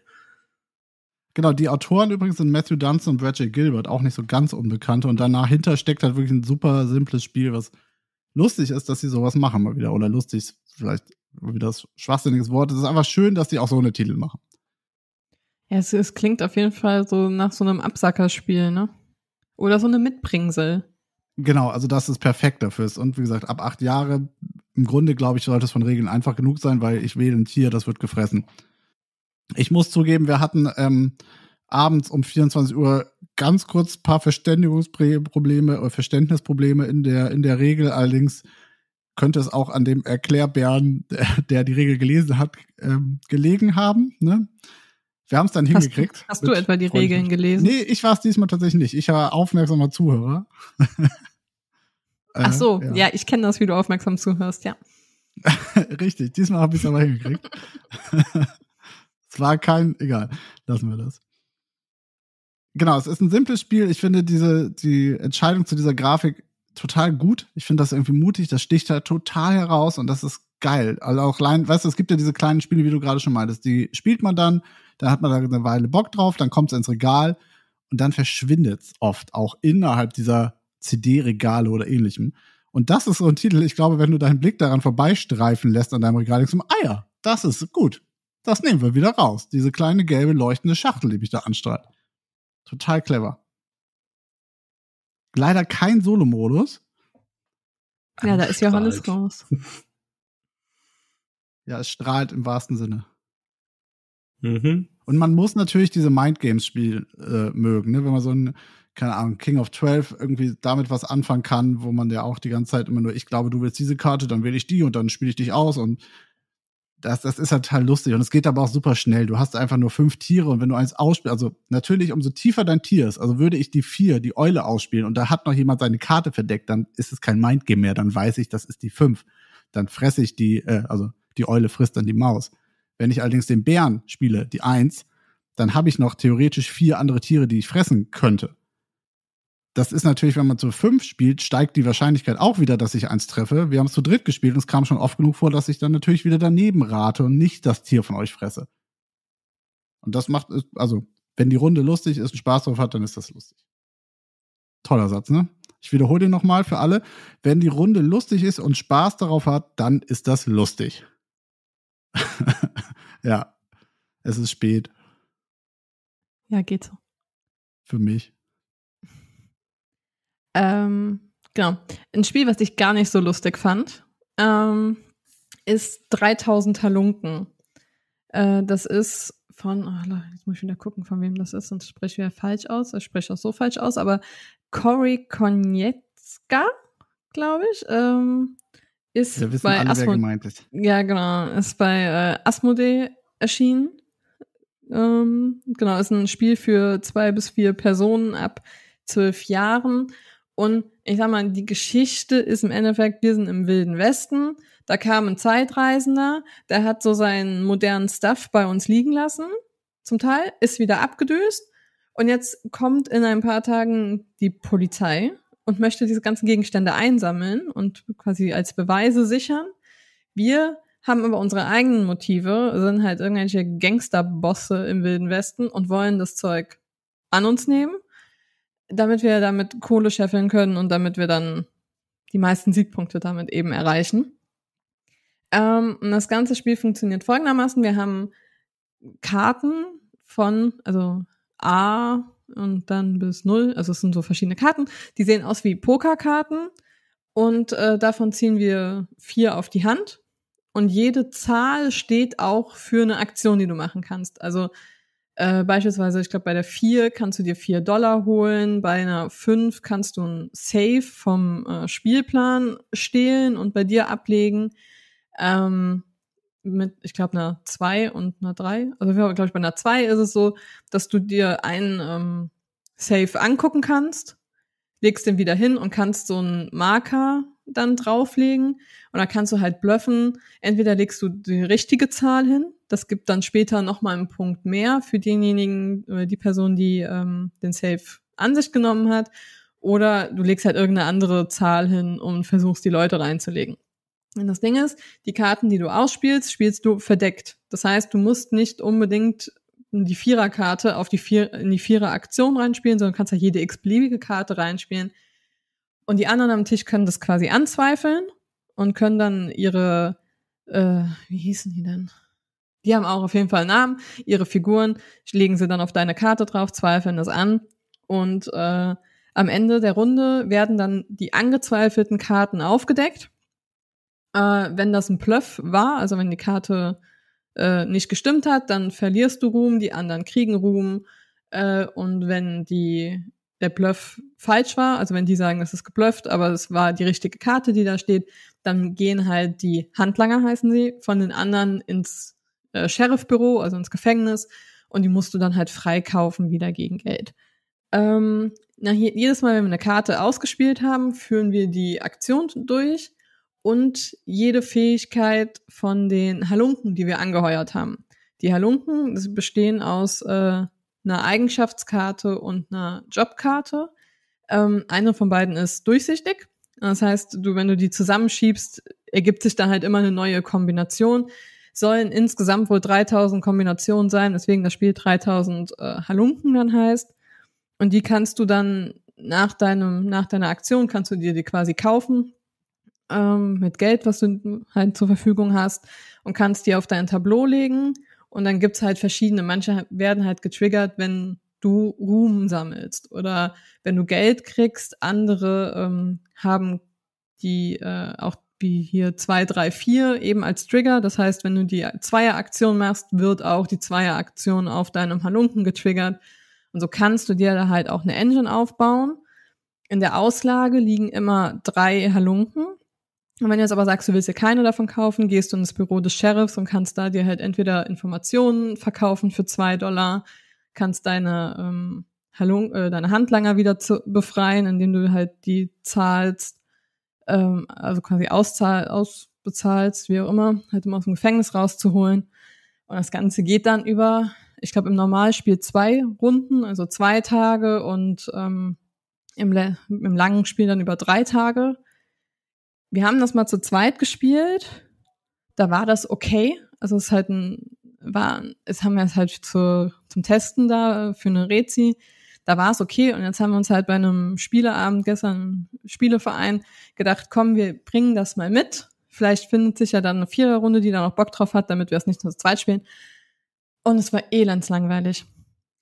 Genau, die Autoren übrigens sind Matthew Dunst und Bradley Gilbert, auch nicht so ganz unbekannte. Und danach hinter steckt halt wirklich ein super simples Spiel, was lustig ist, dass sie sowas machen mal wieder. Oder lustig ist vielleicht wieder das schwachsinniges Wort. Es ist einfach schön, dass die auch so eine Titel machen. Ja, es, es klingt auf jeden Fall so nach so einem Absackerspiel, ne? Oder so eine Mitbringsel. Genau, also das ist perfekt dafür Und wie gesagt, ab acht Jahre, im Grunde glaube ich, sollte es von Regeln einfach genug sein, weil ich wähle ein Tier, das wird gefressen. Ich muss zugeben, wir hatten ähm, abends um 24 Uhr ganz kurz ein paar Verständigungsprobleme oder äh, Verständnisprobleme in der, in der Regel. Allerdings könnte es auch an dem Erklärbären, der die Regel gelesen hat, ähm, gelegen haben. Ne? Wir haben es dann hingekriegt. Du, hast du etwa die Regeln gelesen? Nee, ich war es diesmal tatsächlich nicht. Ich war aufmerksamer Zuhörer. Ach so, äh, ja. ja, ich kenne das, wie du aufmerksam zuhörst, ja. Richtig, diesmal habe ich es aber hingekriegt. es war kein, egal, lassen wir das. Genau, es ist ein simples Spiel. Ich finde diese, die Entscheidung zu dieser Grafik total gut. Ich finde das irgendwie mutig, das sticht da halt total heraus und das ist geil. Also auch allein, weißt du, es gibt ja diese kleinen Spiele, wie du gerade schon meintest, die spielt man dann dann hat man da eine Weile Bock drauf, dann kommt es ins Regal und dann verschwindet es oft auch innerhalb dieser CD-Regale oder ähnlichem. Und das ist so ein Titel, ich glaube, wenn du deinen Blick daran vorbeistreifen lässt an deinem Regal, denkst du, ah ja, das ist gut. Das nehmen wir wieder raus. Diese kleine gelbe leuchtende Schachtel, die mich da anstrahlt. Total clever. Leider kein Solo-Modus. Ja, da ist Johannes raus. Ja, es strahlt im wahrsten Sinne. Mhm. Und man muss natürlich diese Mindgames-Spiel äh, mögen, ne? wenn man so ein, keine Ahnung, King of 12 irgendwie damit was anfangen kann, wo man ja auch die ganze Zeit immer nur, ich glaube, du willst diese Karte, dann wähle ich die und dann spiele ich dich aus und das, das ist halt halt lustig und es geht aber auch super schnell. Du hast einfach nur fünf Tiere und wenn du eins ausspielst, also natürlich, umso tiefer dein Tier ist, also würde ich die vier, die Eule ausspielen und da hat noch jemand seine Karte verdeckt, dann ist es kein Mindgame mehr, dann weiß ich, das ist die fünf. Dann fresse ich die, äh, also die Eule frisst dann die Maus. Wenn ich allerdings den Bären spiele, die Eins, dann habe ich noch theoretisch vier andere Tiere, die ich fressen könnte. Das ist natürlich, wenn man zu fünf spielt, steigt die Wahrscheinlichkeit auch wieder, dass ich eins treffe. Wir haben es zu dritt gespielt und es kam schon oft genug vor, dass ich dann natürlich wieder daneben rate und nicht das Tier von euch fresse. Und das macht, also, wenn die Runde lustig ist und Spaß drauf hat, dann ist das lustig. Toller Satz, ne? Ich wiederhole den nochmal für alle. Wenn die Runde lustig ist und Spaß darauf hat, dann ist das lustig. ja, es ist spät. Ja, geht so. Für mich. Ähm, genau. Ein Spiel, was ich gar nicht so lustig fand, ähm, ist 3000 Halunken. Äh, das ist von, oh, jetzt muss ich wieder gucken, von wem das ist, sonst spreche ich wieder falsch aus. Ich spreche auch so falsch aus, aber Cory Konietzka, glaube ich. Ähm, ist Wir wissen bei alle, Asmo wer gemeint ist. Ja, genau. Ist bei äh, Asmodee erschienen. Ähm, genau, ist ein Spiel für zwei bis vier Personen ab zwölf Jahren. Und ich sag mal, die Geschichte ist im Endeffekt, wir sind im Wilden Westen. Da kam ein Zeitreisender, der hat so seinen modernen Stuff bei uns liegen lassen. Zum Teil ist wieder abgedöst. Und jetzt kommt in ein paar Tagen die Polizei und möchte diese ganzen Gegenstände einsammeln und quasi als Beweise sichern. Wir haben aber unsere eigenen Motive, sind halt irgendwelche Gangsterbosse im Wilden Westen und wollen das Zeug an uns nehmen, damit wir damit Kohle scheffeln können und damit wir dann die meisten Siegpunkte damit eben erreichen. Ähm, und das ganze Spiel funktioniert folgendermaßen. Wir haben Karten von, also A, und dann bis null. Also es sind so verschiedene Karten. Die sehen aus wie Pokerkarten und äh, davon ziehen wir vier auf die Hand. Und jede Zahl steht auch für eine Aktion, die du machen kannst. Also äh, beispielsweise, ich glaube, bei der 4 kannst du dir 4 Dollar holen, bei einer 5 kannst du ein Safe vom äh, Spielplan stehlen und bei dir ablegen. Ähm, mit, ich glaube, einer zwei und einer drei also glaube ich, bei einer zwei ist es so, dass du dir einen ähm, Safe angucken kannst, legst den wieder hin und kannst so einen Marker dann drauflegen und dann kannst du halt bluffen. Entweder legst du die richtige Zahl hin, das gibt dann später nochmal einen Punkt mehr für denjenigen, äh, die Person, die ähm, den Safe an sich genommen hat, oder du legst halt irgendeine andere Zahl hin und versuchst die Leute reinzulegen. Und das Ding ist, die Karten, die du ausspielst, spielst du verdeckt. Das heißt, du musst nicht unbedingt die Viererkarte auf die Vier, in die Viereraktion aktion reinspielen, sondern kannst ja jede x-beliebige Karte reinspielen. Und die anderen am Tisch können das quasi anzweifeln und können dann ihre, äh, wie hießen die denn? Die haben auch auf jeden Fall einen Namen. Ihre Figuren legen sie dann auf deine Karte drauf, zweifeln das an. Und äh, am Ende der Runde werden dann die angezweifelten Karten aufgedeckt. Äh, wenn das ein Plöff war, also wenn die Karte äh, nicht gestimmt hat, dann verlierst du Ruhm, die anderen kriegen Ruhm. Äh, und wenn die, der Bluff falsch war, also wenn die sagen, es ist geblufft, aber es war die richtige Karte, die da steht, dann gehen halt die Handlanger, heißen sie, von den anderen ins äh, Sheriffbüro, also ins Gefängnis. Und die musst du dann halt freikaufen, wieder gegen Geld. Ähm, na, hier, jedes Mal, wenn wir eine Karte ausgespielt haben, führen wir die Aktion durch und jede Fähigkeit von den Halunken, die wir angeheuert haben. Die Halunken bestehen aus äh, einer Eigenschaftskarte und einer Jobkarte. Ähm, eine von beiden ist durchsichtig. Das heißt, du, wenn du die zusammenschiebst, ergibt sich dann halt immer eine neue Kombination. Sollen insgesamt wohl 3000 Kombinationen sein, deswegen das Spiel 3000 äh, Halunken dann heißt. Und die kannst du dann nach deinem, nach deiner Aktion kannst du dir die quasi kaufen ähm, mit Geld, was du halt zur Verfügung hast und kannst die auf dein Tableau legen. Und dann gibt's halt verschiedene. Manche werden halt getriggert, wenn du Ruhm sammelst oder wenn du Geld kriegst. Andere ähm, haben die äh, auch wie hier 2, 3, 4 eben als Trigger. Das heißt, wenn du die Zweieraktion machst, wird auch die Zweieraktion auf deinem Halunken getriggert. Und so kannst du dir da halt auch eine Engine aufbauen. In der Auslage liegen immer drei Halunken und wenn du jetzt aber sagst, du willst dir keine davon kaufen, gehst du ins Büro des Sheriffs und kannst da dir halt entweder Informationen verkaufen für zwei Dollar, kannst deine, ähm, Halung, äh, deine Handlanger wieder zu, befreien, indem du halt die zahlst, ähm, also quasi auszahl, ausbezahlst, wie auch immer, halt immer aus dem Gefängnis rauszuholen. Und das Ganze geht dann über, ich glaube, im Normalspiel zwei Runden, also zwei Tage und ähm, im, im langen Spiel dann über drei Tage. Wir haben das mal zu zweit gespielt. Da war das okay. Also es ist halt ein, war, es haben wir es halt zu, zum Testen da für eine Rezi. Da war es okay. Und jetzt haben wir uns halt bei einem Spieleabend gestern im Spieleverein gedacht, komm, wir bringen das mal mit. Vielleicht findet sich ja dann eine Viererrunde, die da noch Bock drauf hat, damit wir es nicht nur zu zweit spielen. Und es war elends langweilig.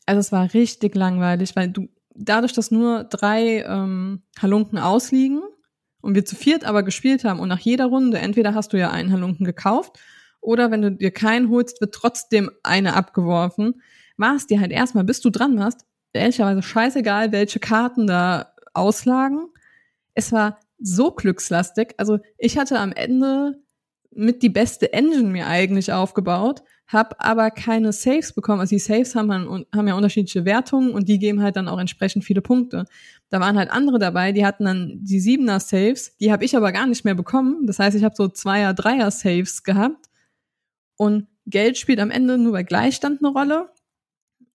Also es war richtig langweilig, weil du dadurch, dass nur drei ähm, Halunken ausliegen, und wir zu viert aber gespielt haben und nach jeder Runde, entweder hast du ja einen Halunken gekauft oder wenn du dir keinen holst, wird trotzdem eine abgeworfen, war es dir halt erstmal, bis du dran warst, ehrlicherweise scheißegal, welche Karten da auslagen. Es war so glückslastig. Also ich hatte am Ende mit die beste Engine mir eigentlich aufgebaut, habe aber keine Saves bekommen. Also die Saves haben, haben ja unterschiedliche Wertungen und die geben halt dann auch entsprechend viele Punkte. Da waren halt andere dabei, die hatten dann die Siebener Saves, die habe ich aber gar nicht mehr bekommen. Das heißt, ich habe so Zweier, Dreier Saves gehabt und Geld spielt am Ende nur bei Gleichstand eine Rolle.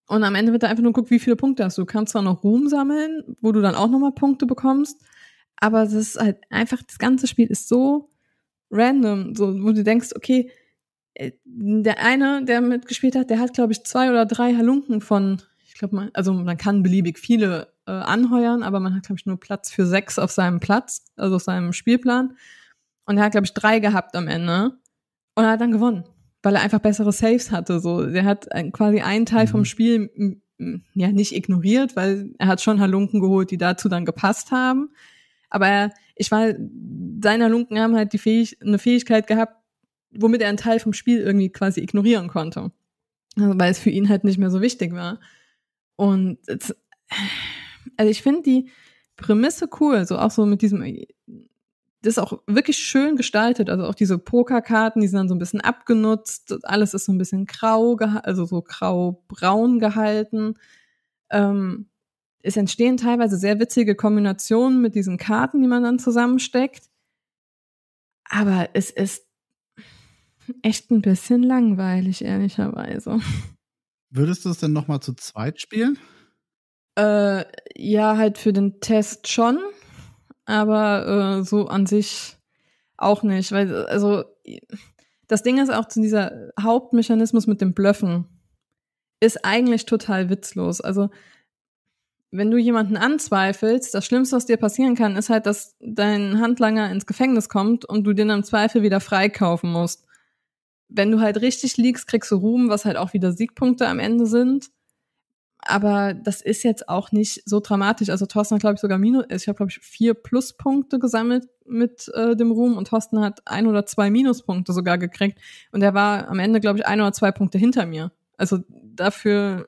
Und am Ende wird da einfach nur geguckt, wie viele Punkte hast du. Du kannst zwar noch Ruhm sammeln, wo du dann auch nochmal Punkte bekommst, aber das ist halt einfach, das ganze Spiel ist so random, so, wo du denkst, okay, äh, der eine, der mitgespielt hat, der hat, glaube ich, zwei oder drei Halunken von, ich glaube, man, also man kann beliebig viele äh, anheuern, aber man hat, glaube ich, nur Platz für sechs auf seinem Platz, also auf seinem Spielplan. Und er hat, glaube ich, drei gehabt am Ende. Und er hat dann gewonnen, weil er einfach bessere Saves hatte. So, der hat äh, quasi einen Teil mhm. vom Spiel ja nicht ignoriert, weil er hat schon Halunken geholt, die dazu dann gepasst haben. Aber er, ich war, seiner Lunken haben halt die Fähig eine Fähigkeit gehabt, womit er einen Teil vom Spiel irgendwie quasi ignorieren konnte. Also, weil es für ihn halt nicht mehr so wichtig war. Und jetzt, also ich finde die Prämisse cool, so auch so mit diesem, das ist auch wirklich schön gestaltet. Also auch diese Pokerkarten, die sind dann so ein bisschen abgenutzt, alles ist so ein bisschen grau, also so grau-braun gehalten. Ähm, es entstehen teilweise sehr witzige Kombinationen mit diesen Karten, die man dann zusammensteckt. Aber es ist echt ein bisschen langweilig, ehrlicherweise. Würdest du es denn nochmal zu zweit spielen? Äh, ja, halt für den Test schon, aber äh, so an sich auch nicht, weil also das Ding ist auch zu dieser Hauptmechanismus mit dem Blöffen ist eigentlich total witzlos. Also wenn du jemanden anzweifelst, das Schlimmste, was dir passieren kann, ist halt, dass dein Handlanger ins Gefängnis kommt und du den im Zweifel wieder freikaufen musst. Wenn du halt richtig liegst, kriegst du Ruhm, was halt auch wieder Siegpunkte am Ende sind. Aber das ist jetzt auch nicht so dramatisch. Also Thorsten hat, glaube ich, sogar Minus, also ich habe, glaube ich, vier Pluspunkte gesammelt mit äh, dem Ruhm und Thorsten hat ein oder zwei Minuspunkte sogar gekriegt. Und er war am Ende, glaube ich, ein oder zwei Punkte hinter mir. Also dafür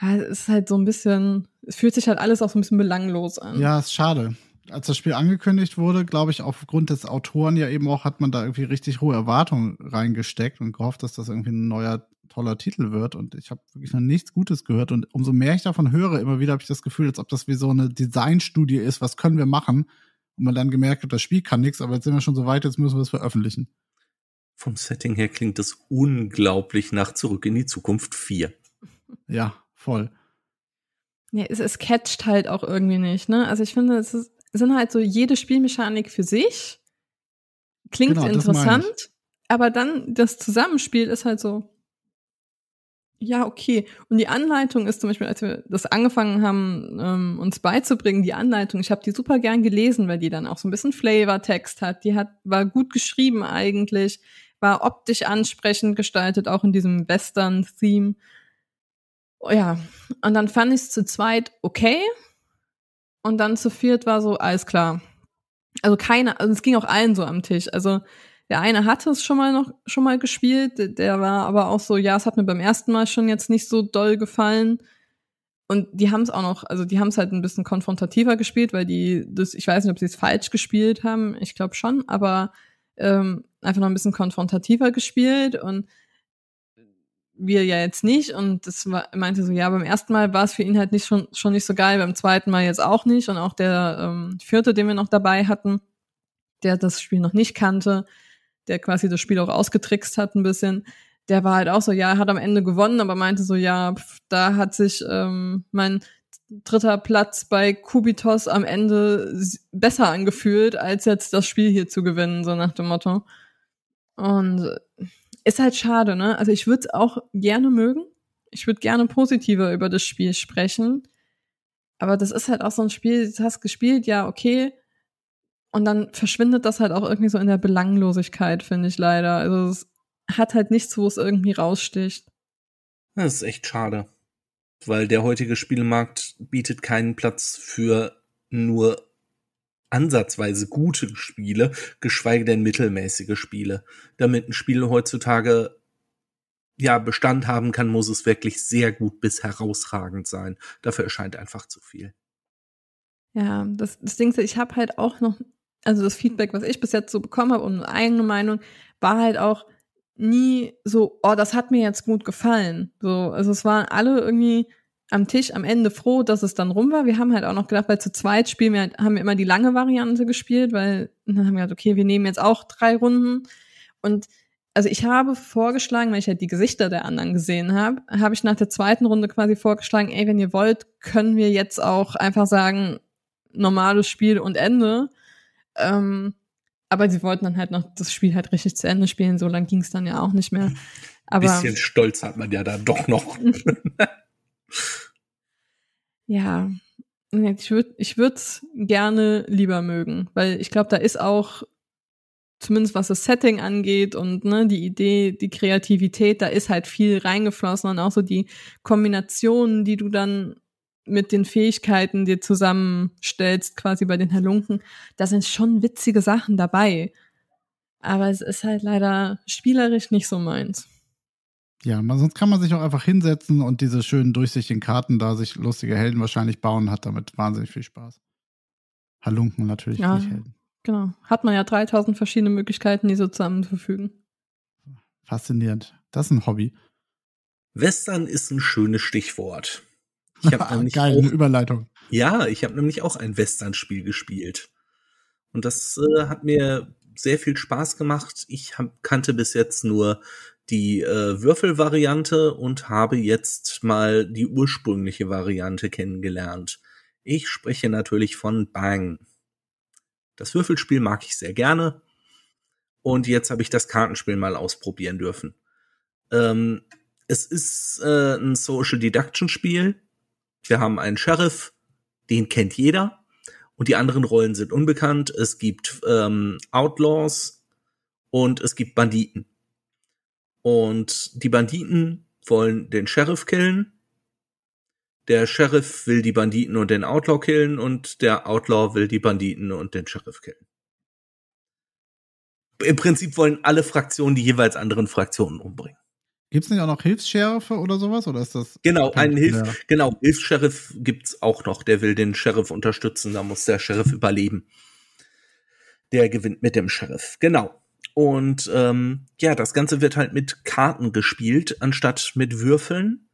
ja, es ist halt so ein bisschen, es fühlt sich halt alles auch so ein bisschen belanglos an. Ja, ist schade. Als das Spiel angekündigt wurde, glaube ich, aufgrund des Autoren ja eben auch, hat man da irgendwie richtig hohe Erwartungen reingesteckt und gehofft, dass das irgendwie ein neuer toller Titel wird. Und ich habe wirklich noch nichts Gutes gehört. Und umso mehr ich davon höre, immer wieder habe ich das Gefühl, als ob das wie so eine Designstudie ist, was können wir machen? Und man dann gemerkt hat, das Spiel kann nichts, aber jetzt sind wir schon so weit, jetzt müssen wir es veröffentlichen. Vom Setting her klingt das unglaublich nach Zurück in die Zukunft 4. Ja, Voll. Ja, es, es catcht halt auch irgendwie nicht, ne? Also ich finde, es ist, sind halt so jede Spielmechanik für sich. Klingt genau, interessant, aber dann das Zusammenspiel ist halt so, ja, okay. Und die Anleitung ist zum Beispiel, als wir das angefangen haben, ähm, uns beizubringen, die Anleitung, ich habe die super gern gelesen, weil die dann auch so ein bisschen Flavortext hat. Die hat, war gut geschrieben eigentlich, war optisch ansprechend gestaltet, auch in diesem Western-Theme ja, und dann fand ich es zu zweit okay. Und dann zu viert war so, alles klar. Also keine, also es ging auch allen so am Tisch. Also der eine hatte es schon mal noch schon mal gespielt, der war aber auch so, ja, es hat mir beim ersten Mal schon jetzt nicht so doll gefallen. Und die haben es auch noch, also die haben es halt ein bisschen konfrontativer gespielt, weil die das, ich weiß nicht, ob sie es falsch gespielt haben, ich glaube schon, aber ähm, einfach noch ein bisschen konfrontativer gespielt und wir ja jetzt nicht und das war, meinte so, ja, beim ersten Mal war es für ihn halt nicht schon, schon nicht so geil, beim zweiten Mal jetzt auch nicht und auch der ähm, vierte, den wir noch dabei hatten, der das Spiel noch nicht kannte, der quasi das Spiel auch ausgetrickst hat ein bisschen, der war halt auch so, ja, er hat am Ende gewonnen, aber meinte so, ja, pf, da hat sich ähm, mein dritter Platz bei Kubitos am Ende besser angefühlt, als jetzt das Spiel hier zu gewinnen, so nach dem Motto. Und ist halt schade, ne? Also ich würde es auch gerne mögen. Ich würde gerne positiver über das Spiel sprechen. Aber das ist halt auch so ein Spiel, das hast gespielt, ja, okay. Und dann verschwindet das halt auch irgendwie so in der Belanglosigkeit, finde ich leider. Also es hat halt nichts, wo es irgendwie raussticht. Das ist echt schade. Weil der heutige Spielmarkt bietet keinen Platz für nur ansatzweise gute Spiele, geschweige denn mittelmäßige Spiele. Damit ein Spiel heutzutage ja Bestand haben kann, muss es wirklich sehr gut bis herausragend sein. Dafür erscheint einfach zu viel. Ja, das, das Ding ist, ich habe halt auch noch, also das Feedback, was ich bis jetzt so bekommen habe und eine eigene Meinung, war halt auch nie so, oh, das hat mir jetzt gut gefallen. So, also es waren alle irgendwie am Tisch am Ende froh, dass es dann rum war. Wir haben halt auch noch gedacht, weil zu zweit spielen wir halt, haben wir immer die lange Variante gespielt, weil dann haben wir gesagt, okay, wir nehmen jetzt auch drei Runden. Und also ich habe vorgeschlagen, weil ich halt die Gesichter der anderen gesehen habe, habe ich nach der zweiten Runde quasi vorgeschlagen, ey, wenn ihr wollt, können wir jetzt auch einfach sagen, normales Spiel und Ende. Ähm, aber sie wollten dann halt noch das Spiel halt richtig zu Ende spielen, so lang ging es dann ja auch nicht mehr. Ein bisschen Stolz hat man ja da doch noch. ja, ich würde ich würde gerne lieber mögen, weil ich glaube, da ist auch zumindest was das Setting angeht und ne, die Idee, die Kreativität, da ist halt viel reingeflossen und auch so die Kombinationen, die du dann mit den Fähigkeiten dir zusammenstellst, quasi bei den Halunken, da sind schon witzige Sachen dabei. Aber es ist halt leider spielerisch nicht so meins. Ja, man, sonst kann man sich auch einfach hinsetzen und diese schönen durchsichtigen Karten da sich lustige Helden wahrscheinlich bauen, hat damit wahnsinnig viel Spaß. Halunken natürlich ja, nicht Helden. Genau. Hat man ja 3000 verschiedene Möglichkeiten, die so zusammen verfügen. Faszinierend. Das ist ein Hobby. Western ist ein schönes Stichwort. Ich habe nämlich Geil, auch, Überleitung. Ja, ich habe nämlich auch ein Western-Spiel gespielt. Und das äh, hat mir sehr viel Spaß gemacht. Ich hab, kannte bis jetzt nur die äh, Würfelvariante und habe jetzt mal die ursprüngliche Variante kennengelernt. Ich spreche natürlich von Bang. Das Würfelspiel mag ich sehr gerne. Und jetzt habe ich das Kartenspiel mal ausprobieren dürfen. Ähm, es ist äh, ein Social Deduction Spiel. Wir haben einen Sheriff, den kennt jeder. Und die anderen Rollen sind unbekannt. Es gibt ähm, Outlaws und es gibt Banditen. Und die Banditen wollen den Sheriff killen. Der Sheriff will die Banditen und den Outlaw killen und der Outlaw will die Banditen und den Sheriff killen. Im Prinzip wollen alle Fraktionen die jeweils anderen Fraktionen umbringen. Gibt es nicht auch noch Hilfsscherife oder sowas? Oder ist das. Genau, einen Hilf, ja. genau, Hilfssheriff gibt's auch noch, der will den Sheriff unterstützen, da muss der Sheriff überleben. Der gewinnt mit dem Sheriff, genau. Und ähm, ja, das Ganze wird halt mit Karten gespielt, anstatt mit Würfeln.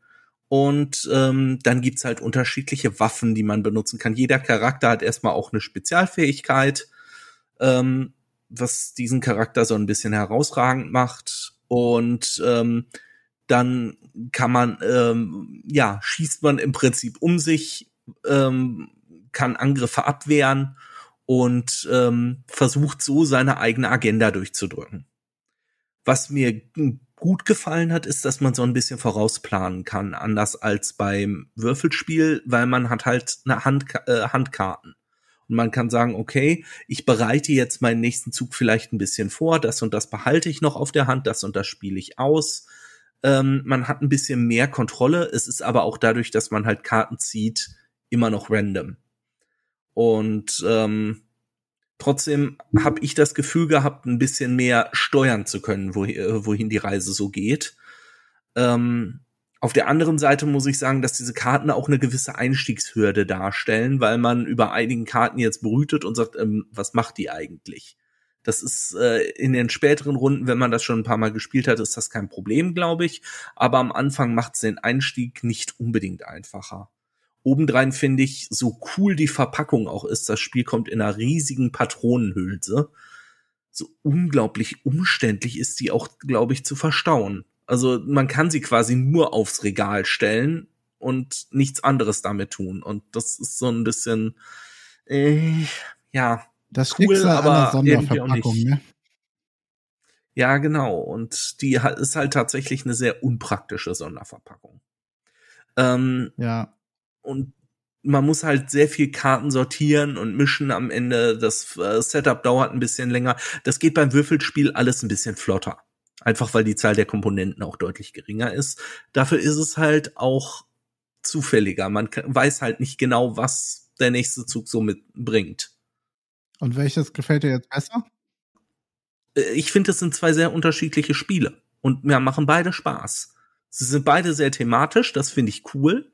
Und ähm, dann gibt's halt unterschiedliche Waffen, die man benutzen kann. Jeder Charakter hat erstmal auch eine Spezialfähigkeit, ähm, was diesen Charakter so ein bisschen herausragend macht. Und ähm, dann kann man, ähm, ja, schießt man im Prinzip um sich, ähm, kann Angriffe abwehren und ähm, versucht so seine eigene Agenda durchzudrücken. Was mir gut gefallen hat, ist, dass man so ein bisschen vorausplanen kann, anders als beim Würfelspiel, weil man hat halt eine Hand, äh, Handkarten. Und man kann sagen, okay, ich bereite jetzt meinen nächsten Zug vielleicht ein bisschen vor, das und das behalte ich noch auf der Hand, das und das spiele ich aus. Ähm, man hat ein bisschen mehr Kontrolle, es ist aber auch dadurch, dass man halt Karten zieht, immer noch random. Und ähm, trotzdem habe ich das Gefühl gehabt, ein bisschen mehr steuern zu können, wohin, äh, wohin die Reise so geht. Ähm, auf der anderen Seite muss ich sagen, dass diese Karten auch eine gewisse Einstiegshürde darstellen, weil man über einigen Karten jetzt brütet und sagt, ähm, was macht die eigentlich? Das ist äh, in den späteren Runden, wenn man das schon ein paar Mal gespielt hat, ist das kein Problem, glaube ich. Aber am Anfang macht es den Einstieg nicht unbedingt einfacher. Obendrein finde ich, so cool die Verpackung auch ist, das Spiel kommt in einer riesigen Patronenhülse. So unglaublich umständlich ist die auch, glaube ich, zu verstauen. Also man kann sie quasi nur aufs Regal stellen und nichts anderes damit tun. Und das ist so ein bisschen, äh, ja, das cool, Schicksal aber Sonderverpackung, ne? Ja, genau. Und die ist halt tatsächlich eine sehr unpraktische Sonderverpackung. Ähm, ja und man muss halt sehr viel Karten sortieren und mischen am Ende. Das äh, Setup dauert ein bisschen länger. Das geht beim Würfelspiel alles ein bisschen flotter. Einfach weil die Zahl der Komponenten auch deutlich geringer ist. Dafür ist es halt auch zufälliger. Man weiß halt nicht genau, was der nächste Zug so mitbringt. Und welches gefällt dir jetzt besser? Äh, ich finde, es sind zwei sehr unterschiedliche Spiele. Und mir ja, machen beide Spaß. Sie sind beide sehr thematisch, das finde ich cool.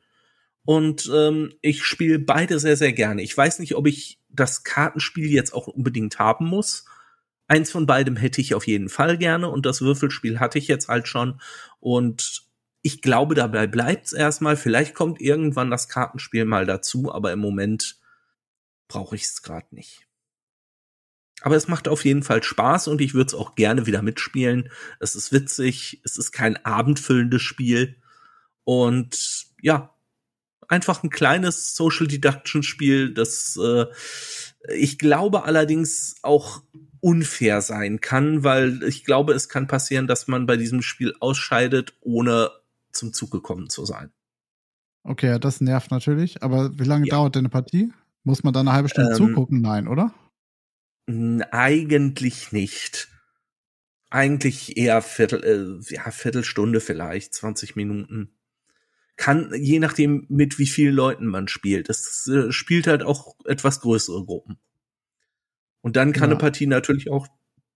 Und ähm, ich spiele beide sehr, sehr gerne. Ich weiß nicht, ob ich das Kartenspiel jetzt auch unbedingt haben muss. Eins von beidem hätte ich auf jeden Fall gerne und das Würfelspiel hatte ich jetzt halt schon. Und ich glaube, dabei bleibt's erstmal. Vielleicht kommt irgendwann das Kartenspiel mal dazu, aber im Moment brauche ich es gerade nicht. Aber es macht auf jeden Fall Spaß und ich würde es auch gerne wieder mitspielen. Es ist witzig, es ist kein abendfüllendes Spiel. Und ja, einfach ein kleines Social Deduction Spiel, das äh, ich glaube allerdings auch unfair sein kann, weil ich glaube, es kann passieren, dass man bei diesem Spiel ausscheidet, ohne zum Zug gekommen zu sein. Okay, das nervt natürlich. Aber wie lange ja. dauert denn eine Partie? Muss man da eine halbe Stunde ähm, zugucken? Nein, oder? Eigentlich nicht. Eigentlich eher Viertel, äh, ja, Viertelstunde vielleicht, 20 Minuten kann, je nachdem, mit wie vielen Leuten man spielt. Es äh, spielt halt auch etwas größere Gruppen. Und dann kann ja. Genau. eine Partie natürlich auch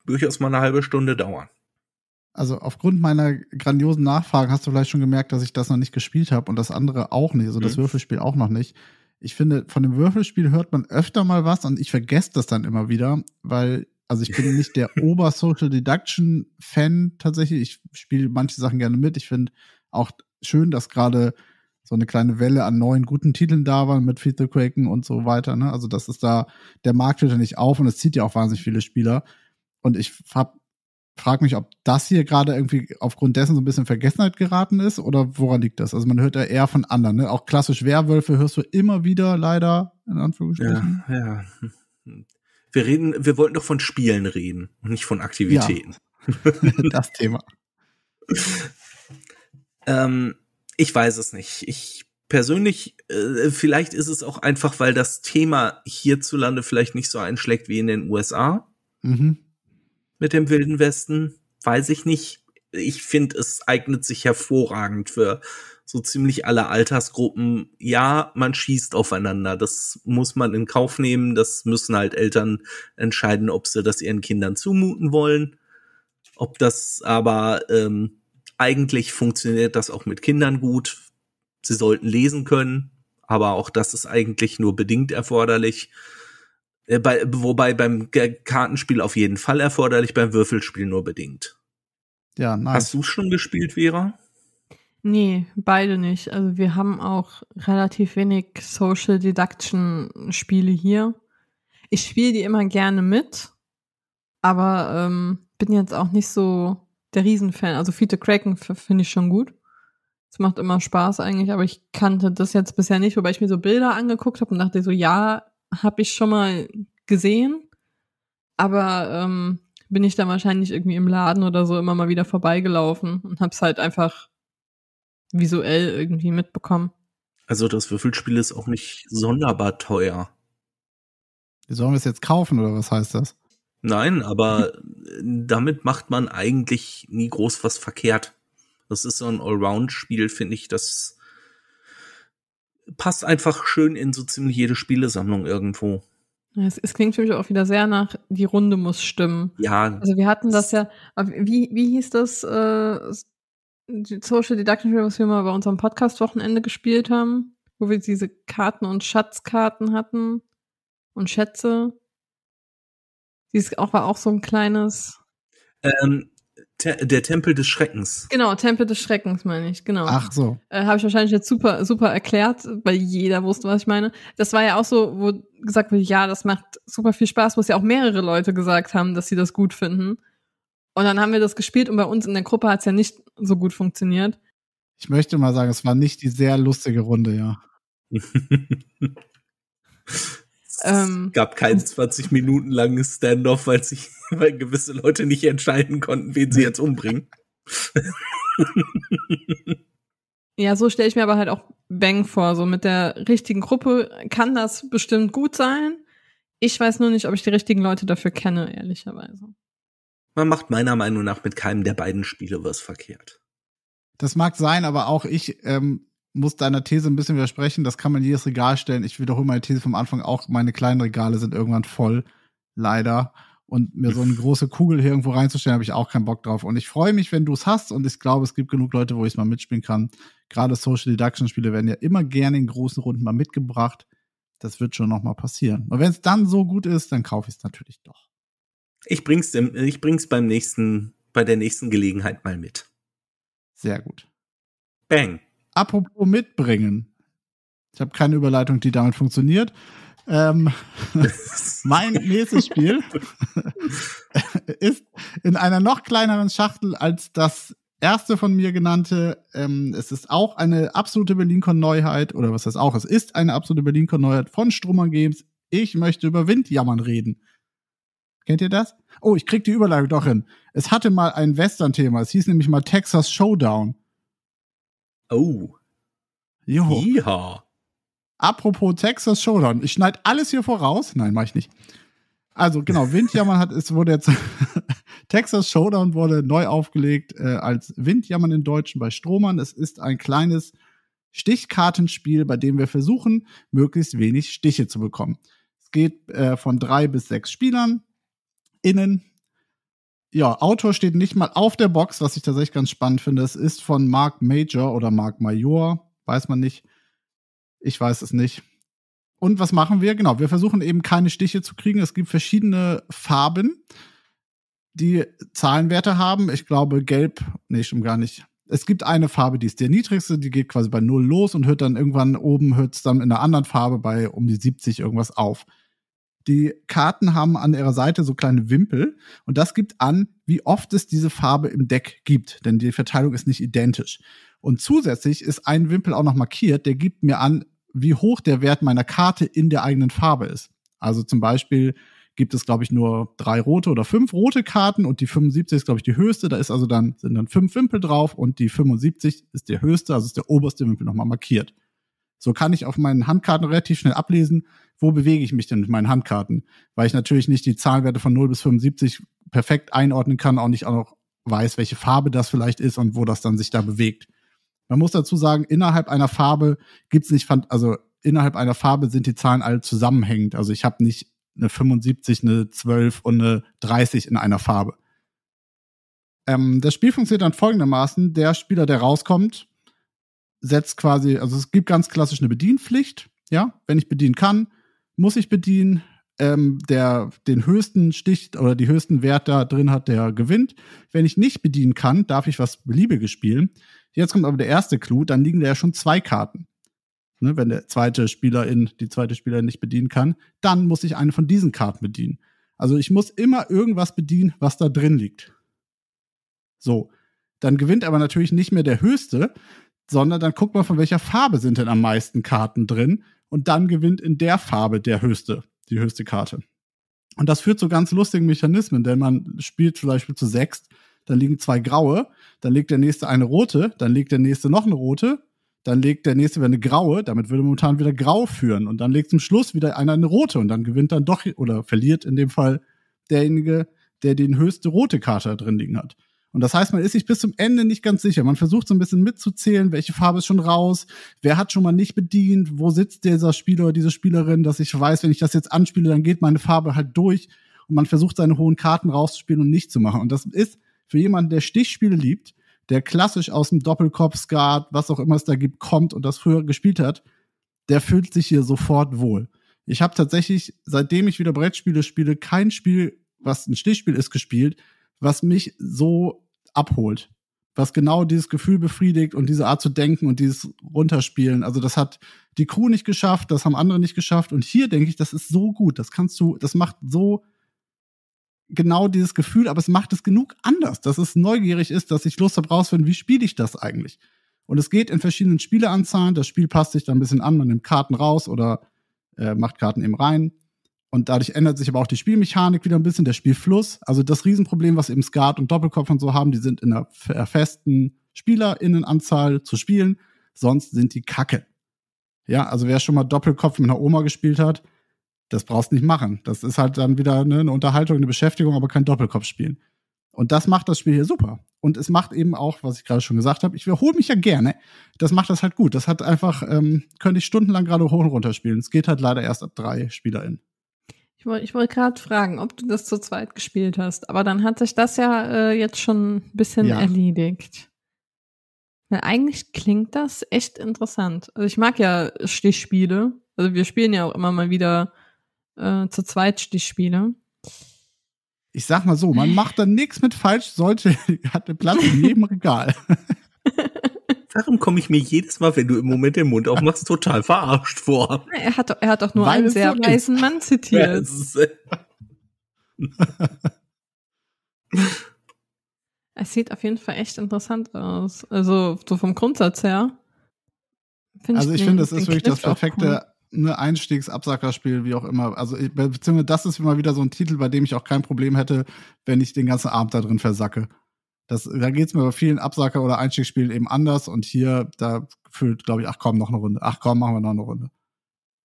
durchaus mal eine halbe Stunde dauern. Also aufgrund meiner grandiosen Nachfragen hast du vielleicht schon gemerkt, dass ich das noch nicht gespielt habe und das andere auch nicht, also mhm. das Würfelspiel auch noch nicht. Ich finde, von dem Würfelspiel hört man öfter mal was und ich vergesse das dann immer wieder, weil, also ich bin nicht der Ober-Social Deduction-Fan tatsächlich. Ich spiele manche Sachen gerne mit. Ich finde auch schön, dass gerade so eine kleine Welle an neuen guten Titeln da war mit Feed the Quaken und so weiter. Ne? Also das ist da, der Markt hört ja nicht auf und es zieht ja auch wahnsinnig viele Spieler. Und ich frage mich, ob das hier gerade irgendwie aufgrund dessen so ein bisschen Vergessenheit geraten ist oder woran liegt das? Also man hört ja eher von anderen. Ne? Auch klassisch Werwölfe hörst du immer wieder, leider, in Anführungsstrichen. Ja, ja. Wir reden, wir wollten doch von Spielen reden und nicht von Aktivitäten. Ja, das Thema. Ähm, ich weiß es nicht. Ich persönlich, äh, vielleicht ist es auch einfach, weil das Thema hierzulande vielleicht nicht so einschlägt wie in den USA. Mhm. Mit dem Wilden Westen. Weiß ich nicht. Ich finde, es eignet sich hervorragend für so ziemlich alle Altersgruppen. Ja, man schießt aufeinander. Das muss man in Kauf nehmen. Das müssen halt Eltern entscheiden, ob sie das ihren Kindern zumuten wollen. Ob das aber ähm, eigentlich funktioniert das auch mit Kindern gut. Sie sollten lesen können, aber auch das ist eigentlich nur bedingt erforderlich. Äh, bei, wobei beim Kartenspiel auf jeden Fall erforderlich, beim Würfelspiel nur bedingt. Ja, nice. Hast du schon gespielt, Vera? Nee, beide nicht. Also wir haben auch relativ wenig Social Deduction Spiele hier. Ich spiele die immer gerne mit, aber ähm, bin jetzt auch nicht so der Riesenfan. Also Fiete Kraken finde ich schon gut. Es macht immer Spaß eigentlich, aber ich kannte das jetzt bisher nicht, wobei ich mir so Bilder angeguckt habe und dachte so, ja, habe ich schon mal gesehen, aber ähm, bin ich da wahrscheinlich irgendwie im Laden oder so immer mal wieder vorbeigelaufen und habe es halt einfach visuell irgendwie mitbekommen. Also das Würfelspiel ist auch nicht sonderbar teuer. Sollen wir es jetzt kaufen oder was heißt das? Nein, aber damit macht man eigentlich nie groß was verkehrt. Das ist so ein Allround-Spiel, finde ich, das passt einfach schön in so ziemlich jede Spielesammlung irgendwo. Es, es, klingt für mich auch wieder sehr nach, die Runde muss stimmen. Ja. Also wir hatten das ja, wie, wie hieß das äh, Social Deduction Spiel, was wir mal bei unserem Podcast-Wochenende gespielt haben, wo wir diese Karten und Schatzkarten hatten und Schätze. Sie ist auch, war auch so ein kleines. Ähm, te der Tempel des Schreckens. Genau, Tempel des Schreckens meine ich, genau. Ach so. Äh, Habe ich wahrscheinlich jetzt super, super erklärt, weil jeder wusste, was ich meine. Das war ja auch so, wo gesagt wurde, ja, das macht super viel Spaß, wo es ja auch mehrere Leute gesagt haben, dass sie das gut finden. Und dann haben wir das gespielt und bei uns in der Gruppe hat es ja nicht so gut funktioniert. Ich möchte mal sagen, es war nicht die sehr lustige Runde, ja. Ähm, es gab kein 20 Minuten langes Standoff, weil sich, weil gewisse Leute nicht entscheiden konnten, wen sie jetzt umbringen. ja, so stelle ich mir aber halt auch Bang vor. So mit der richtigen Gruppe kann das bestimmt gut sein. Ich weiß nur nicht, ob ich die richtigen Leute dafür kenne, ehrlicherweise. Man macht meiner Meinung nach mit keinem der beiden Spiele was verkehrt. Das mag sein, aber auch ich ähm, muss deiner These ein bisschen widersprechen. Das kann man jedes Regal stellen. Ich wiederhole meine These vom Anfang auch. Meine kleinen Regale sind irgendwann voll. Leider. Und mir so eine große Kugel hier irgendwo reinzustellen, habe ich auch keinen Bock drauf. Und ich freue mich, wenn du es hast. Und ich glaube, es gibt genug Leute, wo ich es mal mitspielen kann. Gerade Social Deduction Spiele werden ja immer gerne in großen Runden mal mitgebracht. Das wird schon nochmal passieren. Und wenn es dann so gut ist, dann kaufe ich es natürlich doch. Ich bring's, im, ich bring's beim nächsten, bei der nächsten Gelegenheit mal mit. Sehr gut. Bang. Apropos mitbringen. Ich habe keine Überleitung, die damit funktioniert. Ähm, mein nächstes Spiel ist in einer noch kleineren Schachtel als das erste von mir genannte. Ähm, es ist auch eine absolute BerlinCon-Neuheit, oder was heißt auch, es ist eine absolute BerlinCon-Neuheit von Strummer Games. Ich möchte über Windjammern reden. Kennt ihr das? Oh, ich krieg die Überleitung doch hin. Es hatte mal ein Western-Thema. Es hieß nämlich mal Texas Showdown. Oh. Joho. Yeehaw. Apropos Texas Showdown. Ich schneide alles hier voraus. Nein, mache ich nicht. Also genau, Windjammern hat, es wurde jetzt Texas Showdown wurde neu aufgelegt äh, als Windjammern im Deutschen bei Strohmann. Es ist ein kleines Stichkartenspiel, bei dem wir versuchen, möglichst wenig Stiche zu bekommen. Es geht äh, von drei bis sechs Spielern innen ja, Autor steht nicht mal auf der Box, was ich tatsächlich ganz spannend finde. Es ist von Mark Major oder Mark Major, weiß man nicht. Ich weiß es nicht. Und was machen wir? Genau, wir versuchen eben keine Stiche zu kriegen. Es gibt verschiedene Farben, die Zahlenwerte haben. Ich glaube, gelb, nee, stimmt gar nicht. Es gibt eine Farbe, die ist der niedrigste, die geht quasi bei 0 los und hört dann irgendwann oben, hört es dann in einer anderen Farbe bei um die 70 irgendwas auf. Die Karten haben an ihrer Seite so kleine Wimpel und das gibt an, wie oft es diese Farbe im Deck gibt, denn die Verteilung ist nicht identisch. Und zusätzlich ist ein Wimpel auch noch markiert, der gibt mir an, wie hoch der Wert meiner Karte in der eigenen Farbe ist. Also zum Beispiel gibt es, glaube ich, nur drei rote oder fünf rote Karten und die 75 ist, glaube ich, die höchste. Da ist also dann, sind dann fünf Wimpel drauf und die 75 ist der höchste, also ist der oberste Wimpel nochmal markiert. So kann ich auf meinen Handkarten relativ schnell ablesen, wo bewege ich mich denn mit meinen Handkarten? Weil ich natürlich nicht die Zahlwerte von 0 bis 75 perfekt einordnen kann, auch nicht auch noch weiß, welche Farbe das vielleicht ist und wo das dann sich da bewegt. Man muss dazu sagen, innerhalb einer Farbe gibt's nicht, also innerhalb einer Farbe sind die Zahlen alle zusammenhängend. Also ich habe nicht eine 75, eine 12 und eine 30 in einer Farbe. Ähm, das Spiel funktioniert dann folgendermaßen. Der Spieler, der rauskommt, setzt quasi, also es gibt ganz klassisch eine Bedienpflicht. Ja, wenn ich bedienen kann, muss ich bedienen. Ähm, der den höchsten Stich oder die höchsten Wert da drin hat, der gewinnt. Wenn ich nicht bedienen kann, darf ich was Beliebiges spielen. Jetzt kommt aber der erste Clou, dann liegen da ja schon zwei Karten. Ne, wenn der zweite Spielerin, die zweite Spielerin nicht bedienen kann, dann muss ich eine von diesen Karten bedienen. Also ich muss immer irgendwas bedienen, was da drin liegt. So. Dann gewinnt aber natürlich nicht mehr der höchste, sondern dann guckt man, von welcher Farbe sind denn am meisten Karten drin und dann gewinnt in der Farbe der höchste, die höchste Karte. Und das führt zu ganz lustigen Mechanismen, denn man spielt zum Beispiel zu sechs, dann liegen zwei graue, dann legt der nächste eine rote, dann legt der nächste noch eine rote, dann legt der nächste wieder eine graue, damit würde momentan wieder grau führen und dann legt zum Schluss wieder einer eine rote und dann gewinnt dann doch oder verliert in dem Fall derjenige, der die höchste rote Karte drin liegen hat. Und das heißt, man ist sich bis zum Ende nicht ganz sicher. Man versucht so ein bisschen mitzuzählen, welche Farbe ist schon raus, wer hat schon mal nicht bedient, wo sitzt dieser Spieler oder diese Spielerin, dass ich weiß, wenn ich das jetzt anspiele, dann geht meine Farbe halt durch und man versucht seine hohen Karten rauszuspielen und nicht zu machen. Und das ist für jemanden, der Stichspiele liebt, der klassisch aus dem Doppelkopf, Skat, was auch immer es da gibt, kommt und das früher gespielt hat, der fühlt sich hier sofort wohl. Ich habe tatsächlich, seitdem ich wieder Brettspiele spiele, kein Spiel, was ein Stichspiel ist, gespielt, was mich so abholt. Was genau dieses Gefühl befriedigt und diese Art zu denken und dieses Runterspielen. Also das hat die Crew nicht geschafft, das haben andere nicht geschafft. Und hier denke ich, das ist so gut. Das kannst du, das macht so genau dieses Gefühl, aber es macht es genug anders, dass es neugierig ist, dass ich Lust habe rausfinden, wie spiele ich das eigentlich. Und es geht in verschiedenen Spieleanzahlen. Das Spiel passt sich da ein bisschen an, man nimmt Karten raus oder äh, macht Karten eben rein. Und dadurch ändert sich aber auch die Spielmechanik wieder ein bisschen, der Spielfluss. Also das Riesenproblem, was eben Skat und Doppelkopf und so haben, die sind in einer äh, festen SpielerInnenanzahl zu spielen. Sonst sind die kacke. Ja, also wer schon mal Doppelkopf mit einer Oma gespielt hat, das brauchst nicht machen. Das ist halt dann wieder eine, eine Unterhaltung, eine Beschäftigung, aber kein Doppelkopf spielen. Und das macht das Spiel hier super. Und es macht eben auch, was ich gerade schon gesagt habe, ich wiederhole mich ja gerne. Das macht das halt gut. Das hat einfach, ähm, könnte ich stundenlang gerade hoch und runter spielen. Es geht halt leider erst ab drei SpielerInnen. Ich wollte ich wollt gerade fragen, ob du das zu zweit gespielt hast, aber dann hat sich das ja äh, jetzt schon ein bisschen ja. erledigt. Weil eigentlich klingt das echt interessant. Also ich mag ja Stichspiele. Also wir spielen ja auch immer mal wieder äh, zu zweit Stichspiele. Ich sag mal so, man macht dann nichts mit falsch, sollte, hat den Platz in jedem Regal. Warum komme ich mir jedes Mal, wenn du im Moment den Mund aufmachst, total verarscht vor? Er hat, er hat doch nur Weil einen sehr weisen Mann zitiert. es sieht auf jeden Fall echt interessant aus. Also so vom Grundsatz her. Find also ich, ich finde, das ist wirklich Kniff das perfekte cool. ne, Einstiegsabsackerspiel, wie auch immer. Also ich, beziehungsweise das ist immer wieder so ein Titel, bei dem ich auch kein Problem hätte, wenn ich den ganzen Abend da drin versacke. Das, da geht's mir bei vielen Absacker- oder Einstiegsspielen eben anders und hier, da fühlt, glaube ich, ach komm, noch eine Runde, ach komm, machen wir noch eine Runde.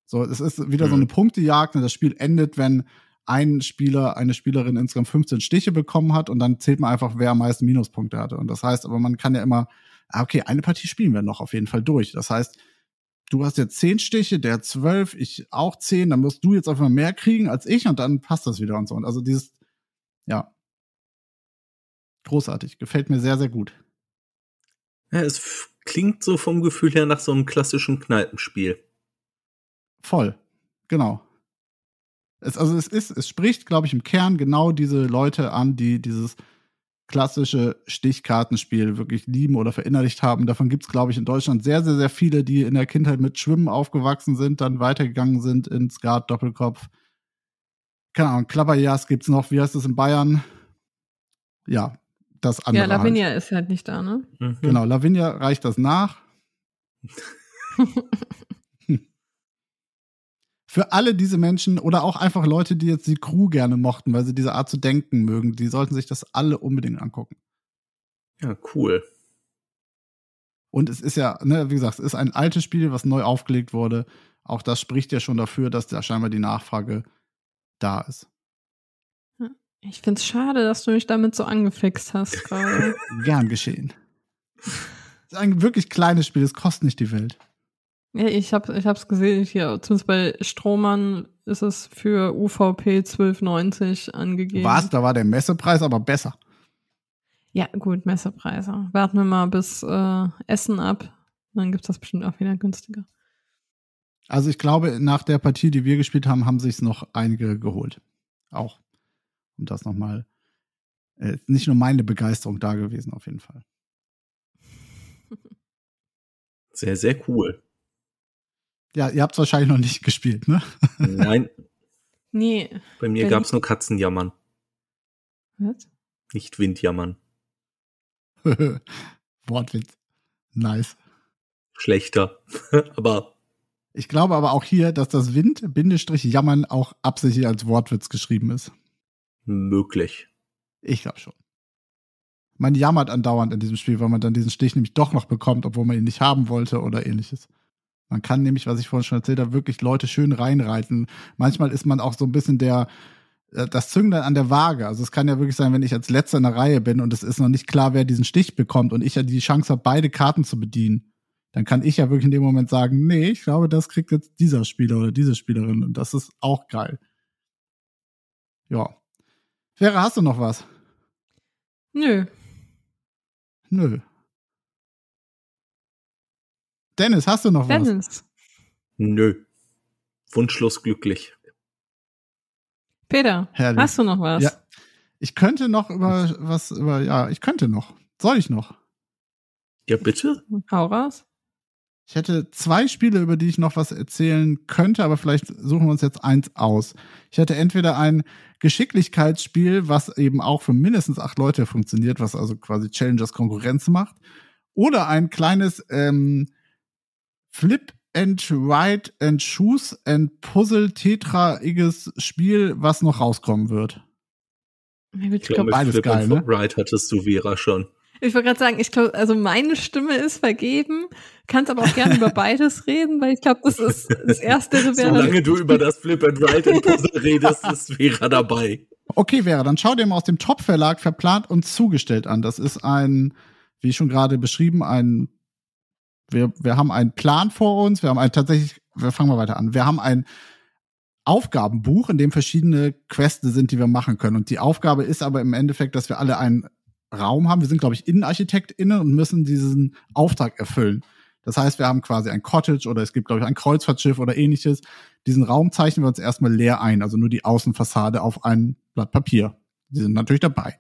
So, es ist wieder mhm. so eine Punktejagd. Ne? Das Spiel endet, wenn ein Spieler, eine Spielerin insgesamt 15 Stiche bekommen hat und dann zählt man einfach, wer am meisten Minuspunkte hatte. Und das heißt, aber man kann ja immer, ah, okay, eine Partie spielen wir noch auf jeden Fall durch. Das heißt, du hast jetzt 10 Stiche, der 12, ich auch 10, dann musst du jetzt einfach mehr kriegen als ich und dann passt das wieder und so. Und also dieses, ja, großartig. Gefällt mir sehr, sehr gut. Ja, es klingt so vom Gefühl her nach so einem klassischen Kneipenspiel. Voll, genau. Es, also es ist, es spricht, glaube ich, im Kern genau diese Leute an, die dieses klassische Stichkartenspiel wirklich lieben oder verinnerlicht haben. Davon gibt es, glaube ich, in Deutschland sehr, sehr, sehr viele, die in der Kindheit mit Schwimmen aufgewachsen sind, dann weitergegangen sind ins Skat, Doppelkopf. Keine Ahnung, Klapperjas gibt es noch, wie heißt es in Bayern? Ja, das andere. Ja, Lavinia halt. ist halt nicht da, ne? Mhm. Genau, Lavinia reicht das nach. Für alle diese Menschen oder auch einfach Leute, die jetzt die Crew gerne mochten, weil sie diese Art zu denken mögen, die sollten sich das alle unbedingt angucken. Ja, cool. Und es ist ja, ne, wie gesagt, es ist ein altes Spiel, was neu aufgelegt wurde. Auch das spricht ja schon dafür, dass da scheinbar die Nachfrage da ist. Ich finde es schade, dass du mich damit so angefixt hast gerade. Gern geschehen. Das ist ein wirklich kleines Spiel, das kostet nicht die Welt. Ja, ich habe es ich gesehen, hier, zumindest bei Strohmann ist es für UVP 12,90 angegeben. Was? Da war der Messepreis aber besser. Ja, gut, Messepreise. Warten wir mal bis äh, Essen ab. Dann gibt es das bestimmt auch wieder günstiger. Also ich glaube, nach der Partie, die wir gespielt haben, haben sich's noch einige geholt. Auch. Und das nochmal, äh, nicht nur meine Begeisterung da gewesen, auf jeden Fall. Sehr, sehr cool. Ja, ihr habt es wahrscheinlich noch nicht gespielt, ne? Nein. Nee. Bei mir gab es nur Katzenjammern. Was? Nicht Windjammern. Wortwitz. Nice. Schlechter. aber. Ich glaube aber auch hier, dass das Wind-Jammern auch absichtlich als Wortwitz geschrieben ist möglich. Ich glaube schon. Man jammert andauernd in diesem Spiel, weil man dann diesen Stich nämlich doch noch bekommt, obwohl man ihn nicht haben wollte oder ähnliches. Man kann nämlich, was ich vorhin schon erzählt habe, wirklich Leute schön reinreiten. Manchmal ist man auch so ein bisschen der, äh, das Zünglein an der Waage. Also es kann ja wirklich sein, wenn ich als letzter in der Reihe bin und es ist noch nicht klar, wer diesen Stich bekommt und ich ja die Chance habe, beide Karten zu bedienen, dann kann ich ja wirklich in dem Moment sagen, nee, ich glaube, das kriegt jetzt dieser Spieler oder diese Spielerin und das ist auch geil. Ja. Vera, hast du noch was? Nö. Nö. Dennis, hast du noch Dennis. was? Nö. Wunschlos glücklich. Peter, Herrlich. hast du noch was? Ja. Ich könnte noch über hm. was über ja, ich könnte noch. Soll ich noch? Ja, bitte. Hau raus. Ich hätte zwei Spiele, über die ich noch was erzählen könnte, aber vielleicht suchen wir uns jetzt eins aus. Ich hätte entweder ein Geschicklichkeitsspiel, was eben auch für mindestens acht Leute funktioniert, was also quasi Challengers Konkurrenz macht, oder ein kleines ähm, Flip and Ride and Shoes and Puzzle Tetraiges Spiel, was noch rauskommen wird. Ich glaube, beides Flip geil, and ne? Ride hattest du Vera schon. Ich wollte gerade sagen, ich glaube, also meine Stimme ist vergeben. Kannst aber auch gerne über beides reden, weil ich glaube, das ist das erste wäre. Solange du über das Flip and Write and Puzzle redest, ist Vera dabei. Okay, Vera, dann schau dir mal aus dem Top-Verlag verplant und zugestellt an. Das ist ein, wie schon gerade beschrieben, ein wir, wir haben einen Plan vor uns, wir haben ein tatsächlich, wir fangen mal weiter an. Wir haben ein Aufgabenbuch, in dem verschiedene Quests sind, die wir machen können. Und die Aufgabe ist aber im Endeffekt, dass wir alle einen Raum haben. Wir sind, glaube ich, InnenarchitektInnen und müssen diesen Auftrag erfüllen. Das heißt, wir haben quasi ein Cottage oder es gibt, glaube ich, ein Kreuzfahrtschiff oder ähnliches. Diesen Raum zeichnen wir uns erstmal leer ein, also nur die Außenfassade auf ein Blatt Papier. Die sind natürlich dabei.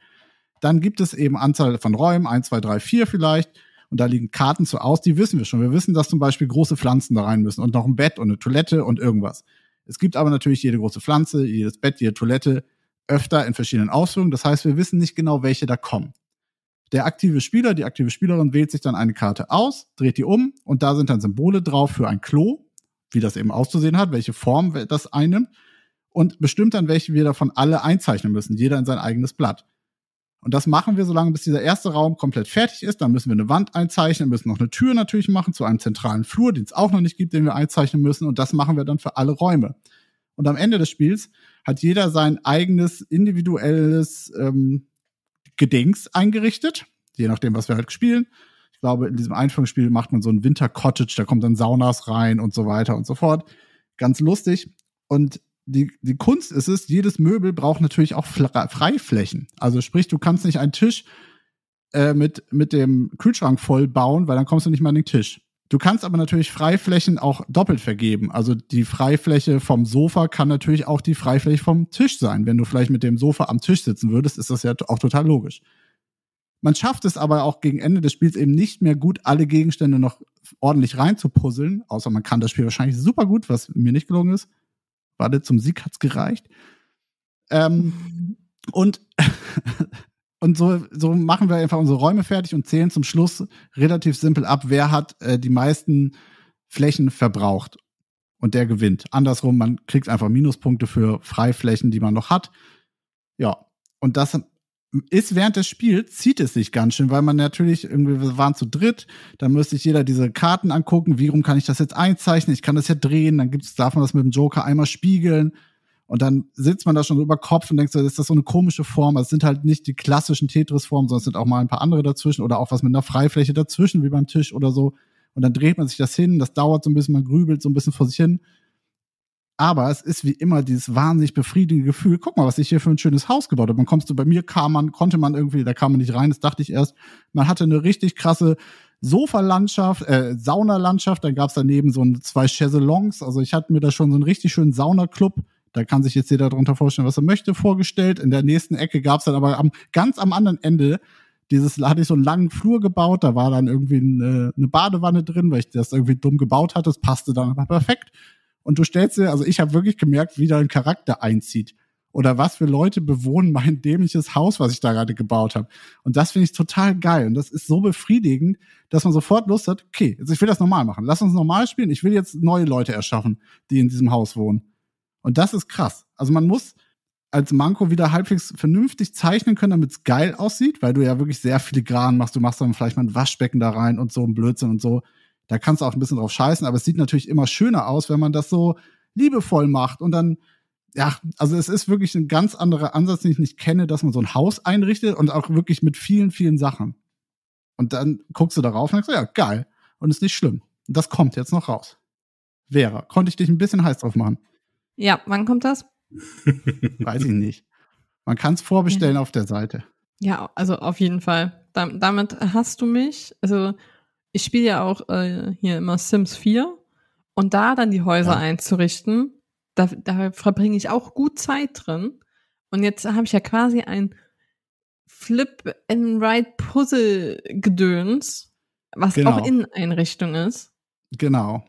Dann gibt es eben Anzahl von Räumen, eins, zwei, drei, vier vielleicht. Und da liegen Karten zu aus, die wissen wir schon. Wir wissen, dass zum Beispiel große Pflanzen da rein müssen und noch ein Bett und eine Toilette und irgendwas. Es gibt aber natürlich jede große Pflanze, jedes Bett, jede Toilette öfter in verschiedenen Ausführungen. Das heißt, wir wissen nicht genau, welche da kommen. Der aktive Spieler, die aktive Spielerin wählt sich dann eine Karte aus, dreht die um und da sind dann Symbole drauf für ein Klo, wie das eben auszusehen hat, welche Form das einnimmt und bestimmt dann, welche wir davon alle einzeichnen müssen, jeder in sein eigenes Blatt. Und das machen wir so lange, bis dieser erste Raum komplett fertig ist. Dann müssen wir eine Wand einzeichnen, müssen noch eine Tür natürlich machen zu einem zentralen Flur, den es auch noch nicht gibt, den wir einzeichnen müssen. Und das machen wir dann für alle Räume. Und am Ende des Spiels hat jeder sein eigenes individuelles ähm, Gedenks eingerichtet, je nachdem, was wir halt spielen. Ich glaube, in diesem Einführungsspiel macht man so ein Winter-Cottage, da kommt dann Saunas rein und so weiter und so fort. Ganz lustig. Und die, die Kunst ist es, jedes Möbel braucht natürlich auch Freiflächen. Also sprich, du kannst nicht einen Tisch äh, mit, mit dem Kühlschrank voll bauen, weil dann kommst du nicht mehr an den Tisch. Du kannst aber natürlich Freiflächen auch doppelt vergeben. Also die Freifläche vom Sofa kann natürlich auch die Freifläche vom Tisch sein. Wenn du vielleicht mit dem Sofa am Tisch sitzen würdest, ist das ja auch total logisch. Man schafft es aber auch gegen Ende des Spiels eben nicht mehr gut, alle Gegenstände noch ordentlich reinzupuzzeln, außer man kann das Spiel wahrscheinlich super gut, was mir nicht gelungen ist. Warte, zum Sieg hat's gereicht. Ähm, und Und so, so machen wir einfach unsere Räume fertig und zählen zum Schluss relativ simpel ab, wer hat äh, die meisten Flächen verbraucht. Und der gewinnt. Andersrum, man kriegt einfach Minuspunkte für Freiflächen, die man noch hat. Ja. Und das ist während des Spiels, zieht es sich ganz schön, weil man natürlich irgendwie, wir waren zu dritt, dann müsste sich jeder diese Karten angucken, wie rum kann ich das jetzt einzeichnen, ich kann das ja drehen, dann gibt's, darf man das mit dem Joker einmal spiegeln. Und dann sitzt man da schon so über Kopf und denkt so, ist das so eine komische Form? Also es sind halt nicht die klassischen Tetris-Formen, sondern es sind auch mal ein paar andere dazwischen oder auch was mit einer Freifläche dazwischen, wie beim Tisch oder so. Und dann dreht man sich das hin, das dauert so ein bisschen, man grübelt so ein bisschen vor sich hin. Aber es ist wie immer dieses wahnsinnig befriedigende Gefühl, guck mal, was ich hier für ein schönes Haus gebaut habe. Man kommst du, so, bei mir kam man, konnte man irgendwie, da kam man nicht rein, das dachte ich erst. Man hatte eine richtig krasse Sofalandschaft, äh, Saunalandschaft, dann gab's daneben so ein, zwei Chaiselongs. Also ich hatte mir da schon so einen richtig schönen Saunaclub da kann sich jetzt jeder darunter vorstellen, was er möchte, vorgestellt. In der nächsten Ecke gab es dann aber am, ganz am anderen Ende dieses, hatte ich so einen langen Flur gebaut, da war dann irgendwie eine, eine Badewanne drin, weil ich das irgendwie dumm gebaut hatte. Das passte dann aber perfekt. Und du stellst dir, also ich habe wirklich gemerkt, wie dein Charakter einzieht oder was für Leute bewohnen mein dämliches Haus, was ich da gerade gebaut habe. Und das finde ich total geil. Und das ist so befriedigend, dass man sofort Lust hat, okay, jetzt, also ich will das normal machen. Lass uns normal spielen. Ich will jetzt neue Leute erschaffen, die in diesem Haus wohnen. Und das ist krass. Also man muss als Manko wieder halbwegs vernünftig zeichnen können, damit es geil aussieht, weil du ja wirklich sehr filigran machst. Du machst dann vielleicht mal ein Waschbecken da rein und so ein Blödsinn und so. Da kannst du auch ein bisschen drauf scheißen, aber es sieht natürlich immer schöner aus, wenn man das so liebevoll macht und dann ja, also es ist wirklich ein ganz anderer Ansatz, den ich nicht kenne, dass man so ein Haus einrichtet und auch wirklich mit vielen, vielen Sachen. Und dann guckst du darauf und denkst, ja, geil. Und ist nicht schlimm. Und das kommt jetzt noch raus. Vera, konnte ich dich ein bisschen heiß drauf machen? Ja, wann kommt das? Weiß ich nicht. Man kann es vorbestellen ja. auf der Seite. Ja, also auf jeden Fall. Da, damit hast du mich. Also ich spiele ja auch äh, hier immer Sims 4 und da dann die Häuser ja. einzurichten, da, da verbringe ich auch gut Zeit drin. Und jetzt habe ich ja quasi ein Flip and Ride Puzzle Gedöns, was genau. auch Inneneinrichtung ist. Genau.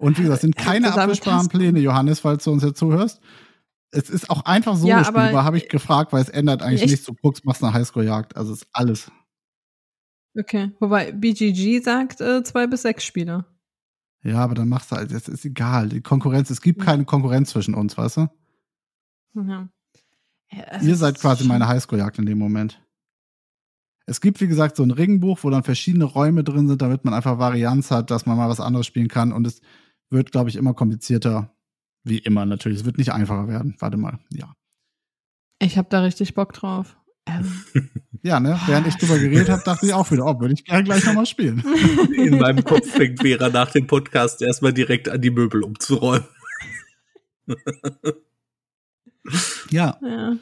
Und wie gesagt, es sind keine abwischbaren Pläne, Johannes, falls du uns jetzt zuhörst. Es ist auch einfach so ja, spielbar, habe ich gefragt, weil es ändert eigentlich nichts. Du guckst, machst eine Highscore-Jagd, also ist alles. Okay, wobei BGG sagt äh, zwei bis sechs Spieler. Ja, aber dann machst du halt, es ist egal. Die Konkurrenz, es gibt keine Konkurrenz zwischen uns, weißt du? Ja. ja also Ihr seid quasi meine Highscore-Jagd in dem Moment. Es gibt, wie gesagt, so ein Ringbuch, wo dann verschiedene Räume drin sind, damit man einfach Varianz hat, dass man mal was anderes spielen kann. Und es, wird, glaube ich, immer komplizierter. Wie immer natürlich. Es wird nicht einfacher werden. Warte mal, ja. Ich habe da richtig Bock drauf. Ähm. Ja, ne? Während ich drüber geredet habe, dachte ich auch wieder, oh, würde ich gerne gleich nochmal spielen. In meinem Kopf fängt Vera nach dem Podcast erstmal direkt an, die Möbel umzuräumen. Ja.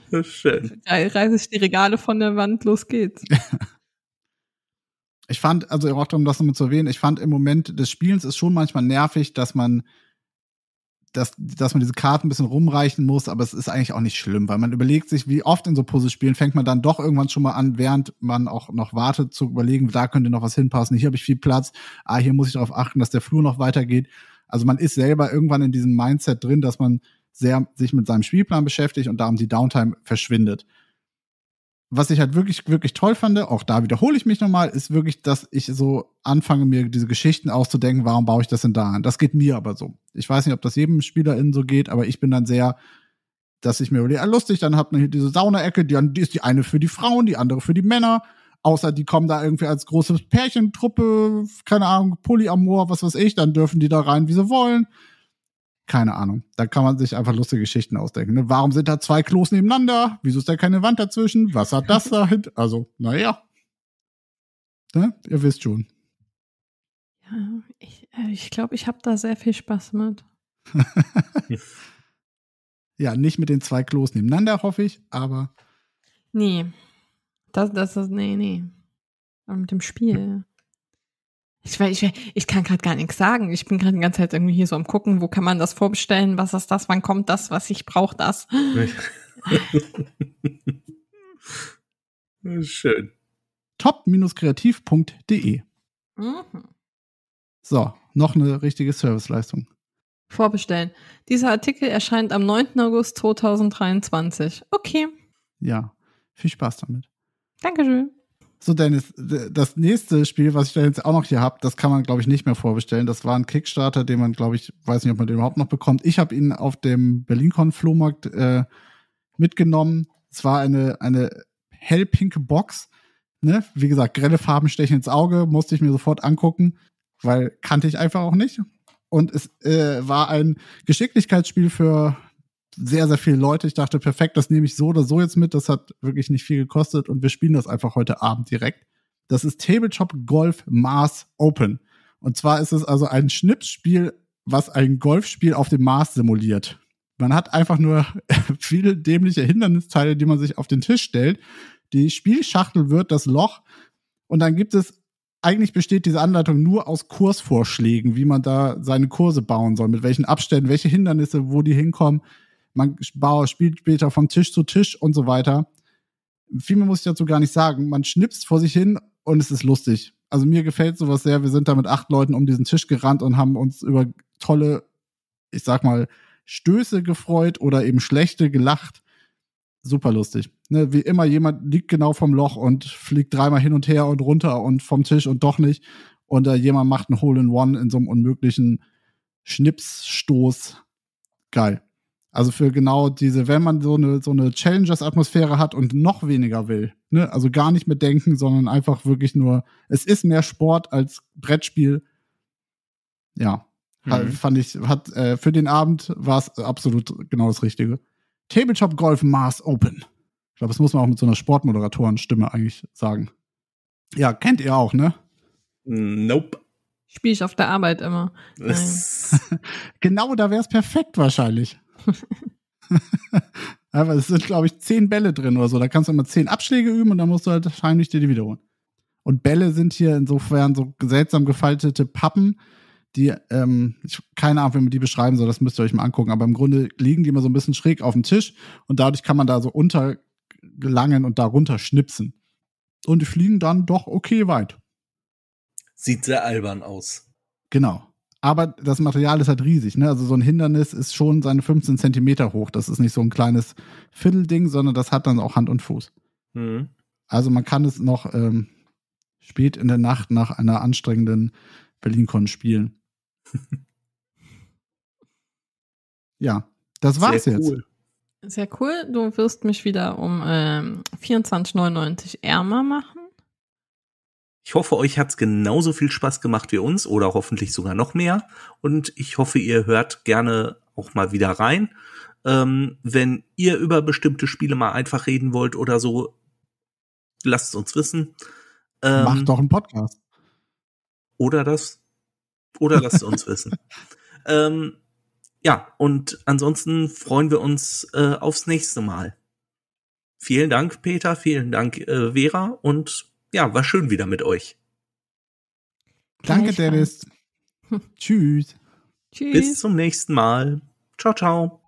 ja. Schön. Reiße ich die Regale von der Wand, los geht's. ich fand, also auch um das nochmal zu erwähnen, ich fand im Moment des Spielens ist schon manchmal nervig, dass man dass, dass man diese Karten ein bisschen rumreichen muss, aber es ist eigentlich auch nicht schlimm, weil man überlegt sich, wie oft in so Puzzlespielen fängt man dann doch irgendwann schon mal an, während man auch noch wartet, zu überlegen, da könnte noch was hinpassen, hier habe ich viel Platz, ah, hier muss ich darauf achten, dass der Flur noch weitergeht. Also man ist selber irgendwann in diesem Mindset drin, dass man sehr sich mit seinem Spielplan beschäftigt und darum die Downtime verschwindet was ich halt wirklich, wirklich toll fand, auch da wiederhole ich mich nochmal, ist wirklich, dass ich so anfange, mir diese Geschichten auszudenken, warum baue ich das denn da an? Das geht mir aber so. Ich weiß nicht, ob das jedem SpielerInnen so geht, aber ich bin dann sehr, dass ich mir überlege, ah, lustig, dann hat man hier diese sauna die, die ist die eine für die Frauen, die andere für die Männer. Außer die kommen da irgendwie als große Pärchentruppe, keine Ahnung, Polyamor, was weiß ich, dann dürfen die da rein, wie sie wollen. Keine Ahnung. Da kann man sich einfach lustige Geschichten ausdenken. Ne? Warum sind da zwei Klos nebeneinander? Wieso ist da keine Wand dazwischen? Was hat das da hinten? Also, naja. Ne? Ihr wisst schon. Ja, ich glaube, äh, ich, glaub, ich habe da sehr viel Spaß mit. ja, nicht mit den zwei Klos nebeneinander, hoffe ich, aber. Nee. Das, das ist, nee, nee. Aber mit dem Spiel. Ich, ich, ich kann gerade gar nichts sagen. Ich bin gerade die ganze Zeit irgendwie hier so am gucken, wo kann man das vorbestellen, was ist das, wann kommt das, was ich brauche das. Schön. top-kreativ.de mhm. So, noch eine richtige Serviceleistung. Vorbestellen. Dieser Artikel erscheint am 9. August 2023. Okay. Ja, viel Spaß damit. Dankeschön. So, Dennis, das nächste Spiel, was ich da jetzt auch noch hier habe, das kann man, glaube ich, nicht mehr vorbestellen. Das war ein Kickstarter, den man, glaube ich, weiß nicht, ob man den überhaupt noch bekommt. Ich habe ihn auf dem BerlinCon-Flohmarkt äh, mitgenommen. Es war eine, eine hellpinke Box. Ne? Wie gesagt, grelle Farben stechen ins Auge, musste ich mir sofort angucken, weil kannte ich einfach auch nicht. Und es äh, war ein Geschicklichkeitsspiel für sehr, sehr viele Leute. Ich dachte, perfekt, das nehme ich so oder so jetzt mit. Das hat wirklich nicht viel gekostet und wir spielen das einfach heute Abend direkt. Das ist Tabletop Golf Mars Open. Und zwar ist es also ein Schnipsspiel, was ein Golfspiel auf dem Mars simuliert. Man hat einfach nur viele dämliche Hindernisteile, die man sich auf den Tisch stellt. Die Spielschachtel wird das Loch und dann gibt es eigentlich besteht diese Anleitung nur aus Kursvorschlägen, wie man da seine Kurse bauen soll, mit welchen Abständen, welche Hindernisse, wo die hinkommen man spielt später von Tisch zu Tisch und so weiter. Viel mehr muss ich dazu gar nicht sagen. Man schnipst vor sich hin und es ist lustig. Also mir gefällt sowas sehr. Wir sind da mit acht Leuten um diesen Tisch gerannt und haben uns über tolle, ich sag mal, Stöße gefreut oder eben schlechte gelacht. Super lustig. Ne, wie immer, jemand liegt genau vom Loch und fliegt dreimal hin und her und runter und vom Tisch und doch nicht. Und äh, jemand macht ein Hole in One in so einem unmöglichen Schnipsstoß. Geil. Also für genau diese, wenn man so eine, so eine Challengers-Atmosphäre hat und noch weniger will, ne? also gar nicht mit denken, sondern einfach wirklich nur, es ist mehr Sport als Brettspiel. Ja, mhm. fand ich, hat äh, für den Abend war es absolut genau das Richtige. Tabletop Golf Mars Open. Ich glaube, das muss man auch mit so einer Sportmoderatorenstimme eigentlich sagen. Ja, kennt ihr auch, ne? Nope. Spiele ich auf der Arbeit immer. genau, da wäre es perfekt wahrscheinlich. Aber es sind, glaube ich, zehn Bälle drin oder so. Da kannst du immer zehn Abschläge üben und dann musst du halt wahrscheinlich dir die wiederholen. Und Bälle sind hier insofern so seltsam gefaltete Pappen, die, ähm, ich, keine Ahnung, wie man die beschreiben soll, das müsst ihr euch mal angucken. Aber im Grunde liegen die immer so ein bisschen schräg auf dem Tisch und dadurch kann man da so untergelangen und darunter schnipsen. Und die fliegen dann doch okay weit. Sieht sehr albern aus. Genau aber das Material ist halt riesig. Ne? Also so ein Hindernis ist schon seine 15 Zentimeter hoch. Das ist nicht so ein kleines Viertelding, sondern das hat dann auch Hand und Fuß. Mhm. Also man kann es noch ähm, spät in der Nacht nach einer anstrengenden Berlin-Con spielen. ja, das war's Sehr jetzt. Sehr cool. Du wirst mich wieder um ähm, 24,99 ärmer machen. Ich hoffe, euch hat's genauso viel Spaß gemacht wie uns oder hoffentlich sogar noch mehr. Und ich hoffe, ihr hört gerne auch mal wieder rein. Ähm, wenn ihr über bestimmte Spiele mal einfach reden wollt oder so, lasst es uns wissen. Ähm, Macht doch einen Podcast. Oder das. Oder lasst uns wissen. Ähm, ja, und ansonsten freuen wir uns äh, aufs nächste Mal. Vielen Dank, Peter. Vielen Dank, äh, Vera. Und ja, war schön wieder mit euch. Danke, Dennis. Tschüss. Tschüss. Bis zum nächsten Mal. Ciao, ciao.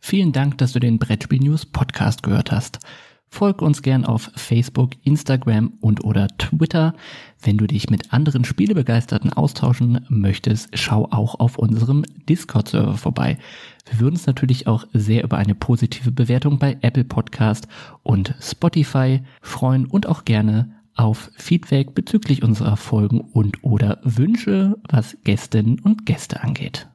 Vielen Dank, dass du den Brettspiel News Podcast gehört hast. Folg uns gern auf Facebook, Instagram und oder Twitter. Wenn du dich mit anderen Spielebegeisterten austauschen möchtest, schau auch auf unserem Discord-Server vorbei. Wir würden uns natürlich auch sehr über eine positive Bewertung bei Apple Podcast und Spotify freuen und auch gerne auf Feedback bezüglich unserer Folgen und oder Wünsche, was Gästinnen und Gäste angeht.